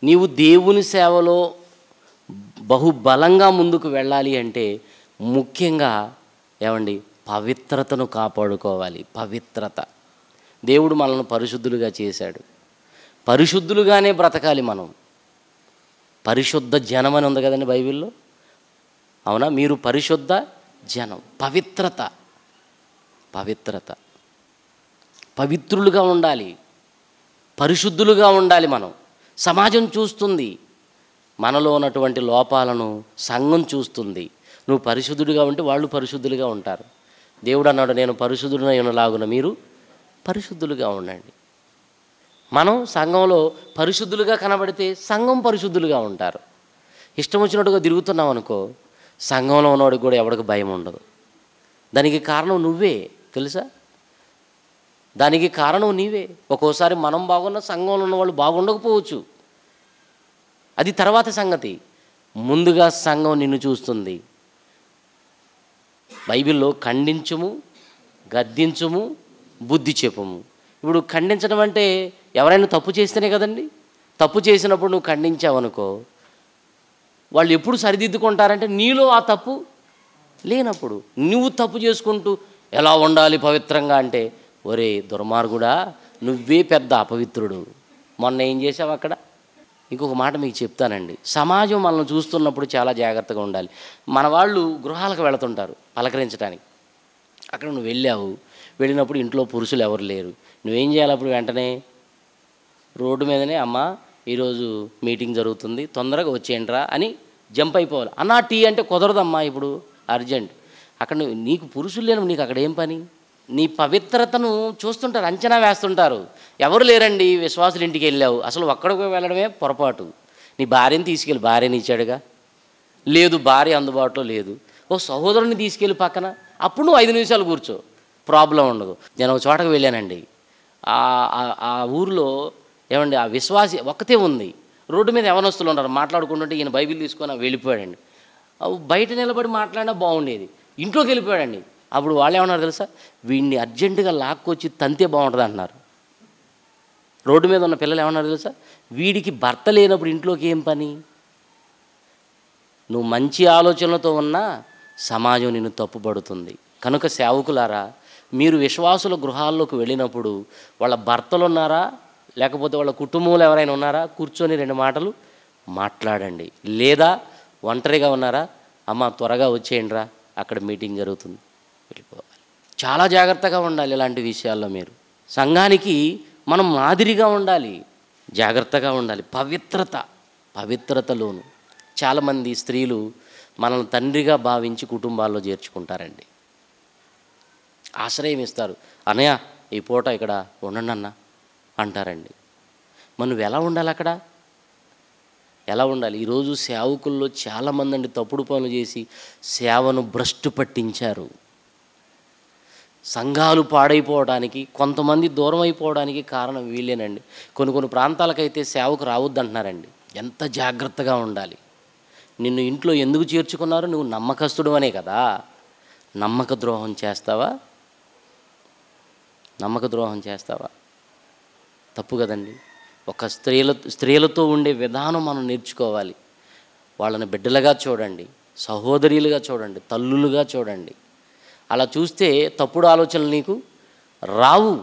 నీవు దేవుని సేవలో బహుబలంగా ముందుకు వెళ్ళాలి అంటే ముఖ్యంగా ఏమండి పవిత్రతను కాపాడుకోవాలి పవిత్రత దేవుడు మనల్ని పరిశుద్ధులుగా చేశాడు పరిశుద్ధులుగానే బ్రతకాలి మనం పరిశుద్ధ జనం అని ఉంది కదండి బైబిల్లో అవునా మీరు పరిశుద్ధ జనం పవిత్రత పవిత్రత పవిత్రులుగా ఉండాలి పరిశుద్ధులుగా ఉండాలి మనం సమాజం చూస్తుంది మనలో ఉన్నటువంటి లోపాలను సంఘం చూస్తుంది నువ్వు పరిశుద్ధుడిగా ఉంటే వాళ్ళు పరిశుద్ధులుగా ఉంటారు దేవుడు అన్నాడు నేను పరిశుద్ధుడనై ఉన్నలాగున మీరు పరిశుద్ధులుగా ఉండండి మనం సంఘంలో పరిశుద్ధులుగా కనబడితే సంఘం పరిశుద్ధులుగా ఉంటారు ఇష్టం వచ్చినట్టుగా తిరుగుతున్నాం అనుకో సంఘంలో ఉన్నవాడికి కూడా ఎవడికి భయం ఉండదు దానికి కారణం నువ్వే తెలుసా దానికి కారణం నీవే ఒక్కోసారి మనం బాగున్న సంఘంలో ఉన్నవాళ్ళు బాగుండకపోవచ్చు అది తర్వాత సంగతి ముందుగా సంఘం నిన్ను చూస్తుంది బైబిల్లో ఖండించము గద్దించము బుద్ధి చెప్పము ఇప్పుడు ఖండించడం అంటే ఎవరైనా తప్పు చేస్తేనే కదండి తప్పు చేసినప్పుడు నువ్వు ఖండించావనుకో వాళ్ళు ఎప్పుడు సరిదిద్దుకుంటారంటే నీలో ఆ తప్పు లేనప్పుడు నువ్వు తప్పు చేసుకుంటూ ఎలా ఉండాలి పవిత్రంగా అంటే ఒరే దుర్మార్గుడా నువ్వే పెద్ద అపవిత్రుడు మొన్న ఏం చేసావు అక్కడ ఇంకొక మాట మీకు చెప్తానండి సమాజం మనల్ని చూస్తున్నప్పుడు చాలా జాగ్రత్తగా ఉండాలి మన వాళ్ళు గృహాలకు వెళుతుంటారు పలకరించడానికి అక్కడ నువ్వు వెళ్ళావు వెళ్ళినప్పుడు ఇంట్లో పురుషులు ఎవరు లేరు నువ్వేం చేయాలి అప్పుడు వెంటనే రోడ్డు మీదనే అమ్మ ఈరోజు మీటింగ్ జరుగుతుంది తొందరగా వచ్చేయండిరా అని జంప్ అయిపోవాలి అన్న టీ అంటే కుదరదమ్మా ఇప్పుడు అర్జెంట్ అక్కడ నీకు పురుషులు లేను నీకు అక్కడ ఏం పని నీ పవిత్రతను చూస్తుంటారు అంచనా వేస్తుంటారు ఎవరు లేరండి విశ్వాసులు ఇంటికి వెళ్ళావు అసలు ఒక్కడికి వెళ్ళడమే పొరపాటు నీ భార్యని తీసుకెళ్ళి భార్యని ఇచ్చాడుగా లేదు భార్య అందుబాటులో లేదు ఓ సహోదరుని తీసుకెళ్ళి పక్కన అప్పుడు నువ్వు ఐదు నిమిషాలు కూర్చో ప్రాబ్లం ఉండదు నేను ఒక చోటకు వెళ్ళానండి ఆ ఊరిలో ఏమండి ఆ విశ్వాసి ఒక్కతే ఉంది రోడ్డు మీద ఎవనొస్తులు ఉన్నారు మాట్లాడుకుంటుంటే ఈయన బైబిల్ తీసుకొని వెళ్ళిపోయాడండి బయట నిలబడి మాట్లాడినా బాగుండేది ఇంట్లోకి వెళ్ళిపోయాడండి అప్పుడు వాళ్ళు ఏమన్నారు తెలుసా వీడిని అర్జెంటుగా లాక్కొచ్చి తంతే బాగుంటుంది అంటున్నారు రోడ్డు మీద ఉన్న పిల్లలు ఏమన్నారు తెలుసా వీడికి భర్త లేనప్పుడు ఇంట్లోకి ఏం పని నువ్వు మంచి ఆలోచనలతో ఉన్నా సమాజం నిన్ను తప్పుపడుతుంది కనుక సేవకులారా మీరు విశ్వాసుల గృహాల్లోకి వెళ్ళినప్పుడు వాళ్ళ భర్తలు ఉన్నారా లేకపోతే వాళ్ళ కుటుంబంలో ఎవరైనా ఉన్నారా కూర్చొని రెండు మాటలు మాట్లాడండి లేదా ఒంటరిగా ఉన్నారా అమ్మ త్వరగా వచ్చేయండిరా అక్కడ మీటింగ్ జరుగుతుంది వెళ్ళిపోవాలి చాలా జాగ్రత్తగా ఉండాలి ఇలాంటి విషయాల్లో మీరు సంఘానికి మనం మాదిరిగా ఉండాలి జాగ్రత్తగా ఉండాలి పవిత్రత పవిత్రతలోను చాలామంది స్త్రీలు మనల్ని తండ్రిగా భావించి కుటుంబాల్లో చేర్చుకుంటారండి ఆశ్రయం ఇస్తారు అనయ్య ఈ పూట ఇక్కడ ఉండండి అన్న అంటారండి మనం ఎలా ఉండాలి అక్కడ ఎలా ఉండాలి ఈరోజు సేవకుల్లో చాలామంది అండి తప్పుడు పనులు చేసి సేవను భ్రష్టు పట్టించారు సంఘాలు పాడైపోవడానికి కొంతమంది దూరం అయిపోవడానికి కారణం వీళ్ళేనండి కొన్ని కొన్ని ప్రాంతాలకైతే సేవకు రావద్దంటున్నారండి ఎంత జాగ్రత్తగా ఉండాలి నిన్ను ఇంట్లో ఎందుకు చేర్చుకున్నారు నువ్వు నమ్మకస్తుడు అనే కదా నమ్మక ద్రోహం చేస్తావా నమ్మక ద్రోహం చేస్తావా తప్పు కదండి ఒక స్త్రీల స్త్రీలతో ఉండే విధానం మనం నేర్చుకోవాలి వాళ్ళని బిడ్డలుగా చూడండి సహోదరులుగా చూడండి తల్లులుగా చూడండి అలా చూస్తే తప్పుడు ఆలోచనలు నీకు రావు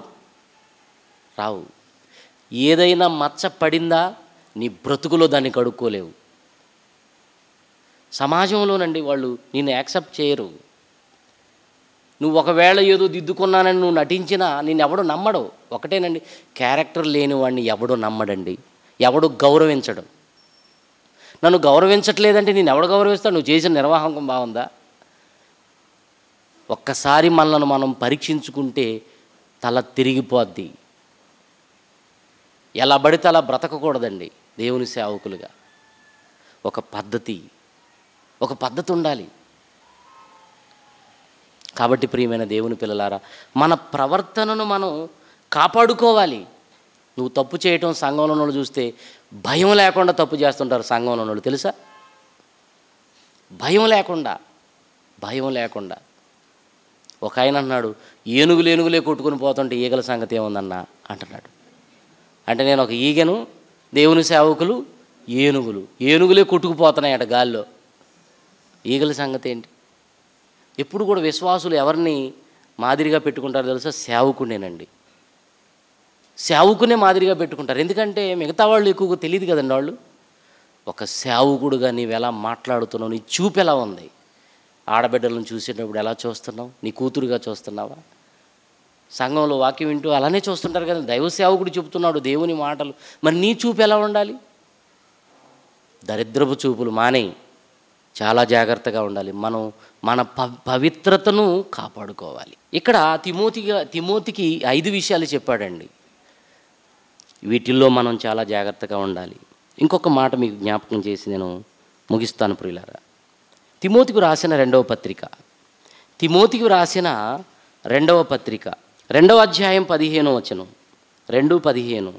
రావు ఏదైనా మచ్చ పడిందా నీ బ్రతుకులో దాన్ని కడుక్కోలేవు సమాజంలోనండి వాళ్ళు నిన్ను యాక్సెప్ట్ చేయరు నువ్వు ఒకవేళ ఏదో దిద్దుకున్నానని నువ్వు నటించినా నేను ఎవడు నమ్మడు ఒకటేనండి క్యారెక్టర్ లేని వాడిని ఎవడు నమ్మడండి ఎవడు గౌరవించడు నన్ను గౌరవించట్లేదంటే నేను ఎవడు గౌరవిస్తాను నువ్వు చేసిన నిర్వాహకం బాగుందా ఒక్కసారి మనల్ని మనం పరీక్షించుకుంటే తల తిరిగిపోద్ది ఎలా పడితే అలా బ్రతకకూడదండి దేవుని సేవకులుగా ఒక పద్ధతి ఒక పద్ధతి ఉండాలి కాబట్టి ప్రియమైన దేవుని పిల్లలారా మన ప్రవర్తనను మనం కాపాడుకోవాలి నువ్వు తప్పు చేయటం సంఘంలో వాళ్ళు చూస్తే భయం లేకుండా తప్పు చేస్తుంటారు సంఘంలో వాళ్ళు తెలుసా భయం లేకుండా భయం లేకుండా ఒక ఆయన అన్నాడు ఏనుగులు ఏనుగులే కొట్టుకుని పోతుంటే ఈగల సంగతి ఏముందన్నా అంటున్నాడు అంటే నేను ఒక ఈగను దేవుని సేవకులు ఏనుగులు ఏనుగులే కొట్టుకుపోతున్నాయట గాల్లో ఈగల సంగతి ఏంటి ఎప్పుడు కూడా విశ్వాసులు ఎవరిని మాదిరిగా పెట్టుకుంటారు తెలుసా సేవకునేనండి సేవకునే మాదిరిగా పెట్టుకుంటారు ఎందుకంటే మిగతా వాళ్ళు ఎక్కువగా తెలియదు కదండి వాళ్ళు ఒక సేవకుడుగా నీవు ఎలా మాట్లాడుతున్నావు నీ చూపు ఎలా ఉంది ఆడబిడ్డలను చూసేటప్పుడు ఎలా చూస్తున్నావు నీ కూతురుగా చూస్తున్నావా సంఘంలో వాక్యం వింటూ అలానే చూస్తుంటారు కదా దైవ సేవకుడు చెబుతున్నాడు దేవుని మాటలు మరి నీ చూపు ఎలా ఉండాలి దరిద్రపు చూపులు మానేయి చాలా జాగ్రత్తగా ఉండాలి మనం మన ప పవిత్రతను కాపాడుకోవాలి ఇక్కడ తిమోతిగా తిమోతికి ఐదు విషయాలు చెప్పాడండి వీటిల్లో మనం చాలా జాగ్రత్తగా ఉండాలి ఇంకొక మాట మీకు జ్ఞాపకం చేసి నేను ముగిస్తాను ప్రియులారా తిమోతికి రాసిన రెండవ పత్రిక తిమోతికి రాసిన రెండవ పత్రిక రెండవ అధ్యాయం పదిహేను వచనం రెండు పదిహేను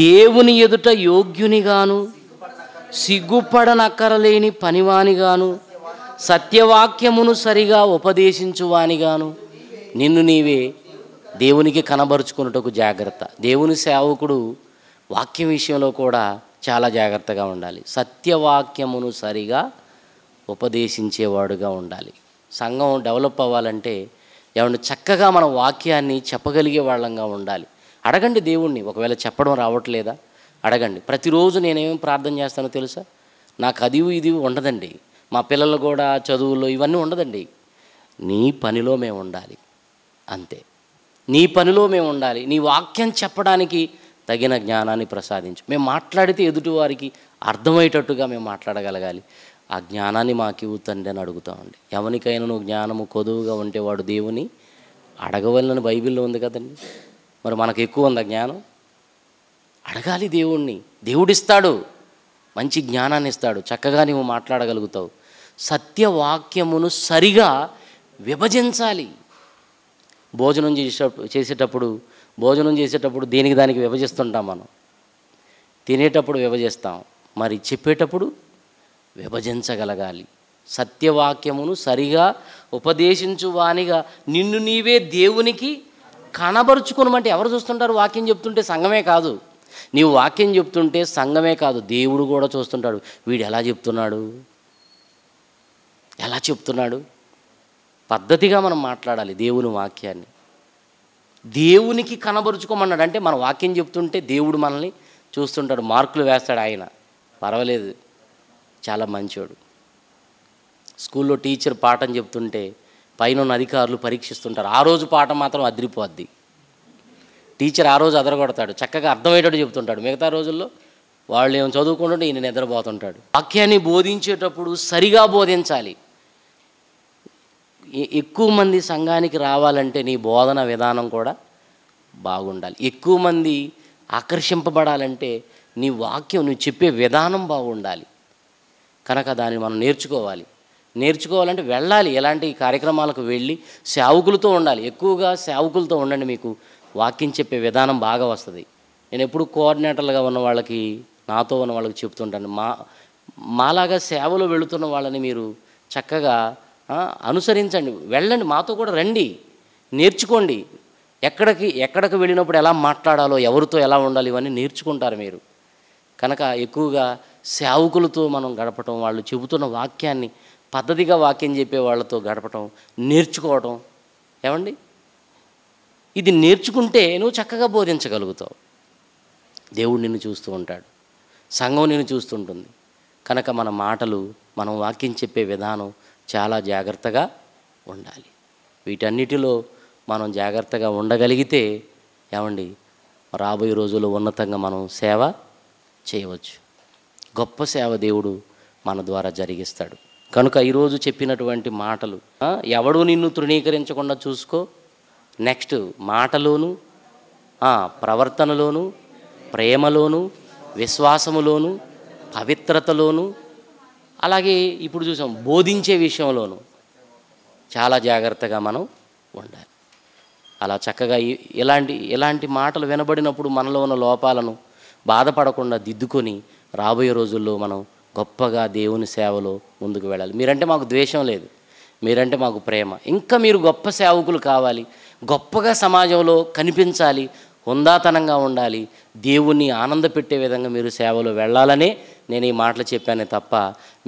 దేవుని ఎదుట యోగ్యునిగాను సిగ్గుపడనక్కరలేని పనివానిగాను సత్యవాక్యమును సరిగా ఉపదేశించువానిగాను నిన్ను నీవే దేవునికి కనబరుచుకున్నటకు జాగ్రత్త దేవుని సేవకుడు వాక్యం విషయంలో కూడా చాలా జాగ్రత్తగా ఉండాలి సత్యవాక్యమును సరిగా ఉపదేశించేవాడుగా ఉండాలి సంఘం డెవలప్ అవ్వాలంటే ఎవరిని చక్కగా మన వాక్యాన్ని చెప్పగలిగే వాళ్ళంగా ఉండాలి అడగండి దేవుణ్ణి ఒకవేళ చెప్పడం రావట్లేదా అడగండి ప్రతిరోజు నేనేమి ప్రార్థన చేస్తానో తెలుసా నాకు అది ఇది ఉండదండి మా పిల్లలు కూడా చదువుల్లో ఇవన్నీ ఉండదండి నీ పనిలో మేము ఉండాలి అంతే నీ పనిలో మేము ఉండాలి నీ వాక్యం చెప్పడానికి తగిన జ్ఞానాన్ని ప్రసాదించు మేము మాట్లాడితే ఎదుటివారికి అర్థమయ్యేటట్టుగా మేము మాట్లాడగలగాలి ఆ జ్ఞానాన్ని మాకు ఇవ్వుతండి తండ్రి అని అడుగుతామండి ఎవరికైనా నువ్వు జ్ఞానము కొదువుగా ఉంటే వాడు దేవుని అడగవలనని బైబిల్లో ఉంది కదండి మరి మనకు ఎక్కువ ఉందా జ్ఞానం అడగాలి దేవుణ్ణి దేవుడిస్తాడు మంచి జ్ఞానాన్ని ఇస్తాడు చక్కగా నువ్వు మాట్లాడగలుగుతావు సత్యవాక్యమును సరిగా విభజించాలి భోజనం చేసే చేసేటప్పుడు భోజనం చేసేటప్పుడు దేనికి దానికి విభజిస్తుంటాం మనం తినేటప్పుడు విభజిస్తాం మరి చెప్పేటప్పుడు విభజించగలగాలి సత్యవాక్యమును సరిగా ఉపదేశించు వానిగా నిన్ను నీవే దేవునికి కనబరుచుకోనమంటే ఎవరు చూస్తుంటారు వాక్యం చెప్తుంటే సంఘమే కాదు నీవు వాక్యం చెప్తుంటే సంఘమే కాదు దేవుడు కూడా చూస్తుంటాడు వీడు ఎలా చెప్తున్నాడు ఎలా చెప్తున్నాడు పద్ధతిగా మనం మాట్లాడాలి దేవుని వాక్యాన్ని దేవునికి కనబరుచుకోమన్నాడు అంటే మన వాక్యం చెప్తుంటే దేవుడు మనల్ని చూస్తుంటాడు మార్కులు వేస్తాడు ఆయన పర్వాలేదు చాలా మంచివాడు స్కూల్లో టీచర్ పాఠం చెప్తుంటే పైన అధికారులు పరీక్షిస్తుంటారు ఆ రోజు పాఠం మాత్రం అదిరిపోద్ది టీచర్ ఆ రోజు అదరగొడతాడు చక్కగా అర్థమయ్యేటట్టు చెబుతుంటాడు మిగతా రోజుల్లో వాళ్ళు ఏమో చదువుకుంటుంటే ఈయన నిద్రపోతుంటాడు వాక్యాన్ని బోధించేటప్పుడు సరిగా బోధించాలి ఎక్కువ మంది సంఘానికి రావాలంటే నీ బోధన విధానం కూడా బాగుండాలి ఎక్కువ మంది ఆకర్షింపబడాలంటే నీ వాక్యం నువ్వు చెప్పే విధానం బాగుండాలి కనుక దాన్ని మనం నేర్చుకోవాలి నేర్చుకోవాలంటే వెళ్ళాలి ఎలాంటి కార్యక్రమాలకు వెళ్ళి సేవకులతో ఉండాలి ఎక్కువగా సేవకులతో ఉండండి మీకు వాక్యం చెప్పే విధానం బాగా వస్తుంది నేను ఎప్పుడు కోఆర్డినేటర్లుగా ఉన్న వాళ్ళకి నాతో ఉన్న వాళ్ళకి చెప్తుంటాను మా మాలాగా సేవలో వెళుతున్న వాళ్ళని మీరు చక్కగా అనుసరించండి వెళ్ళండి మాతో కూడా రండి నేర్చుకోండి ఎక్కడికి ఎక్కడికి వెళ్ళినప్పుడు ఎలా మాట్లాడాలో ఎవరితో ఎలా ఉండాలి ఇవన్నీ నేర్చుకుంటారు మీరు కనుక ఎక్కువగా సేవకులతో మనం గడపటం వాళ్ళు చెబుతున్న వాక్యాన్ని పద్ధతిగా వాక్యం చెప్పే వాళ్ళతో గడపటం నేర్చుకోవటం ఏమండి ఇది నేర్చుకుంటే నువ్వు చక్కగా బోధించగలుగుతావు దేవుడు నిన్ను చూస్తూ ఉంటాడు సంఘం నిన్ను చూస్తుంటుంది కనుక మన మాటలు మనం వాక్యం చెప్పే విధానం చాలా జాగ్రత్తగా ఉండాలి వీటన్నిటిలో మనం జాగ్రత్తగా ఉండగలిగితే ఏమండి రాబోయే రోజుల్లో ఉన్నతంగా మనం సేవ చేయవచ్చు గొప్ప సేవ దేవుడు మన ద్వారా జరిగిస్తాడు కనుక ఈరోజు చెప్పినటువంటి మాటలు ఎవడు నిన్ను తృణీకరించకుండా చూసుకో నెక్స్ట్ మాటలోను ప్రవర్తనలోను ప్రేమలోను విశ్వాసములోను పవిత్రతలోను అలాగే ఇప్పుడు చూసాం బోధించే విషయంలోను చాలా జాగ్రత్తగా మనం ఉండాలి అలా చక్కగా ఇలాంటి ఇలాంటి మాటలు వినబడినప్పుడు మనలో ఉన్న లోపాలను బాధపడకుండా దిద్దుకొని రాబోయే రోజుల్లో మనం గొప్పగా దేవుని సేవలో ముందుకు వెళ్ళాలి మీరంటే మాకు ద్వేషం లేదు మీరంటే మాకు ప్రేమ ఇంకా మీరు గొప్ప సేవకులు కావాలి గొప్పగా సమాజంలో కనిపించాలి హుందాతనంగా ఉండాలి దేవుణ్ణి ఆనందపెట్టే విధంగా మీరు సేవలో వెళ్ళాలనే నేను ఈ మాటలు చెప్పానే తప్ప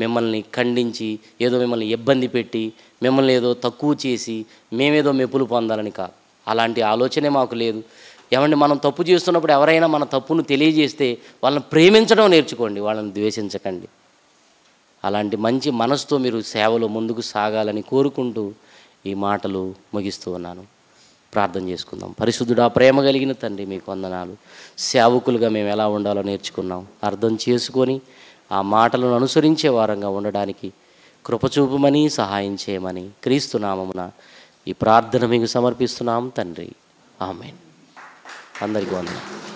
మిమ్మల్ని ఖండించి ఏదో మిమ్మల్ని ఇబ్బంది పెట్టి మిమ్మల్ని ఏదో తక్కువ చేసి మేమేదో మెప్పులు పొందాలని కాదు అలాంటి ఆలోచనే మాకు లేదు ఏమండి మనం తప్పు చేస్తున్నప్పుడు ఎవరైనా మన తప్పును తెలియజేస్తే వాళ్ళని ప్రేమించడం నేర్చుకోండి వాళ్ళని ద్వేషించకండి అలాంటి మంచి మనసుతో మీరు సేవలో ముందుకు సాగాలని కోరుకుంటూ ఈ మాటలు ముగిస్తూ ఉన్నాను ప్రార్థన చేసుకుందాం పరిశుద్ధుడా ప్రేమ కలిగిన తండ్రి మీకు వందనాలు సేవకులుగా మేము ఎలా ఉండాలో నేర్చుకున్నాం అర్థం చేసుకొని ఆ మాటలను అనుసరించే వారంగా ఉండడానికి కృపచూపమని సహాయం చేయమని క్రీస్తునామమున ఈ ప్రార్థన మీకు సమర్పిస్తున్నాం తండ్రి ఆమెన్ అందరికీ వందనాలు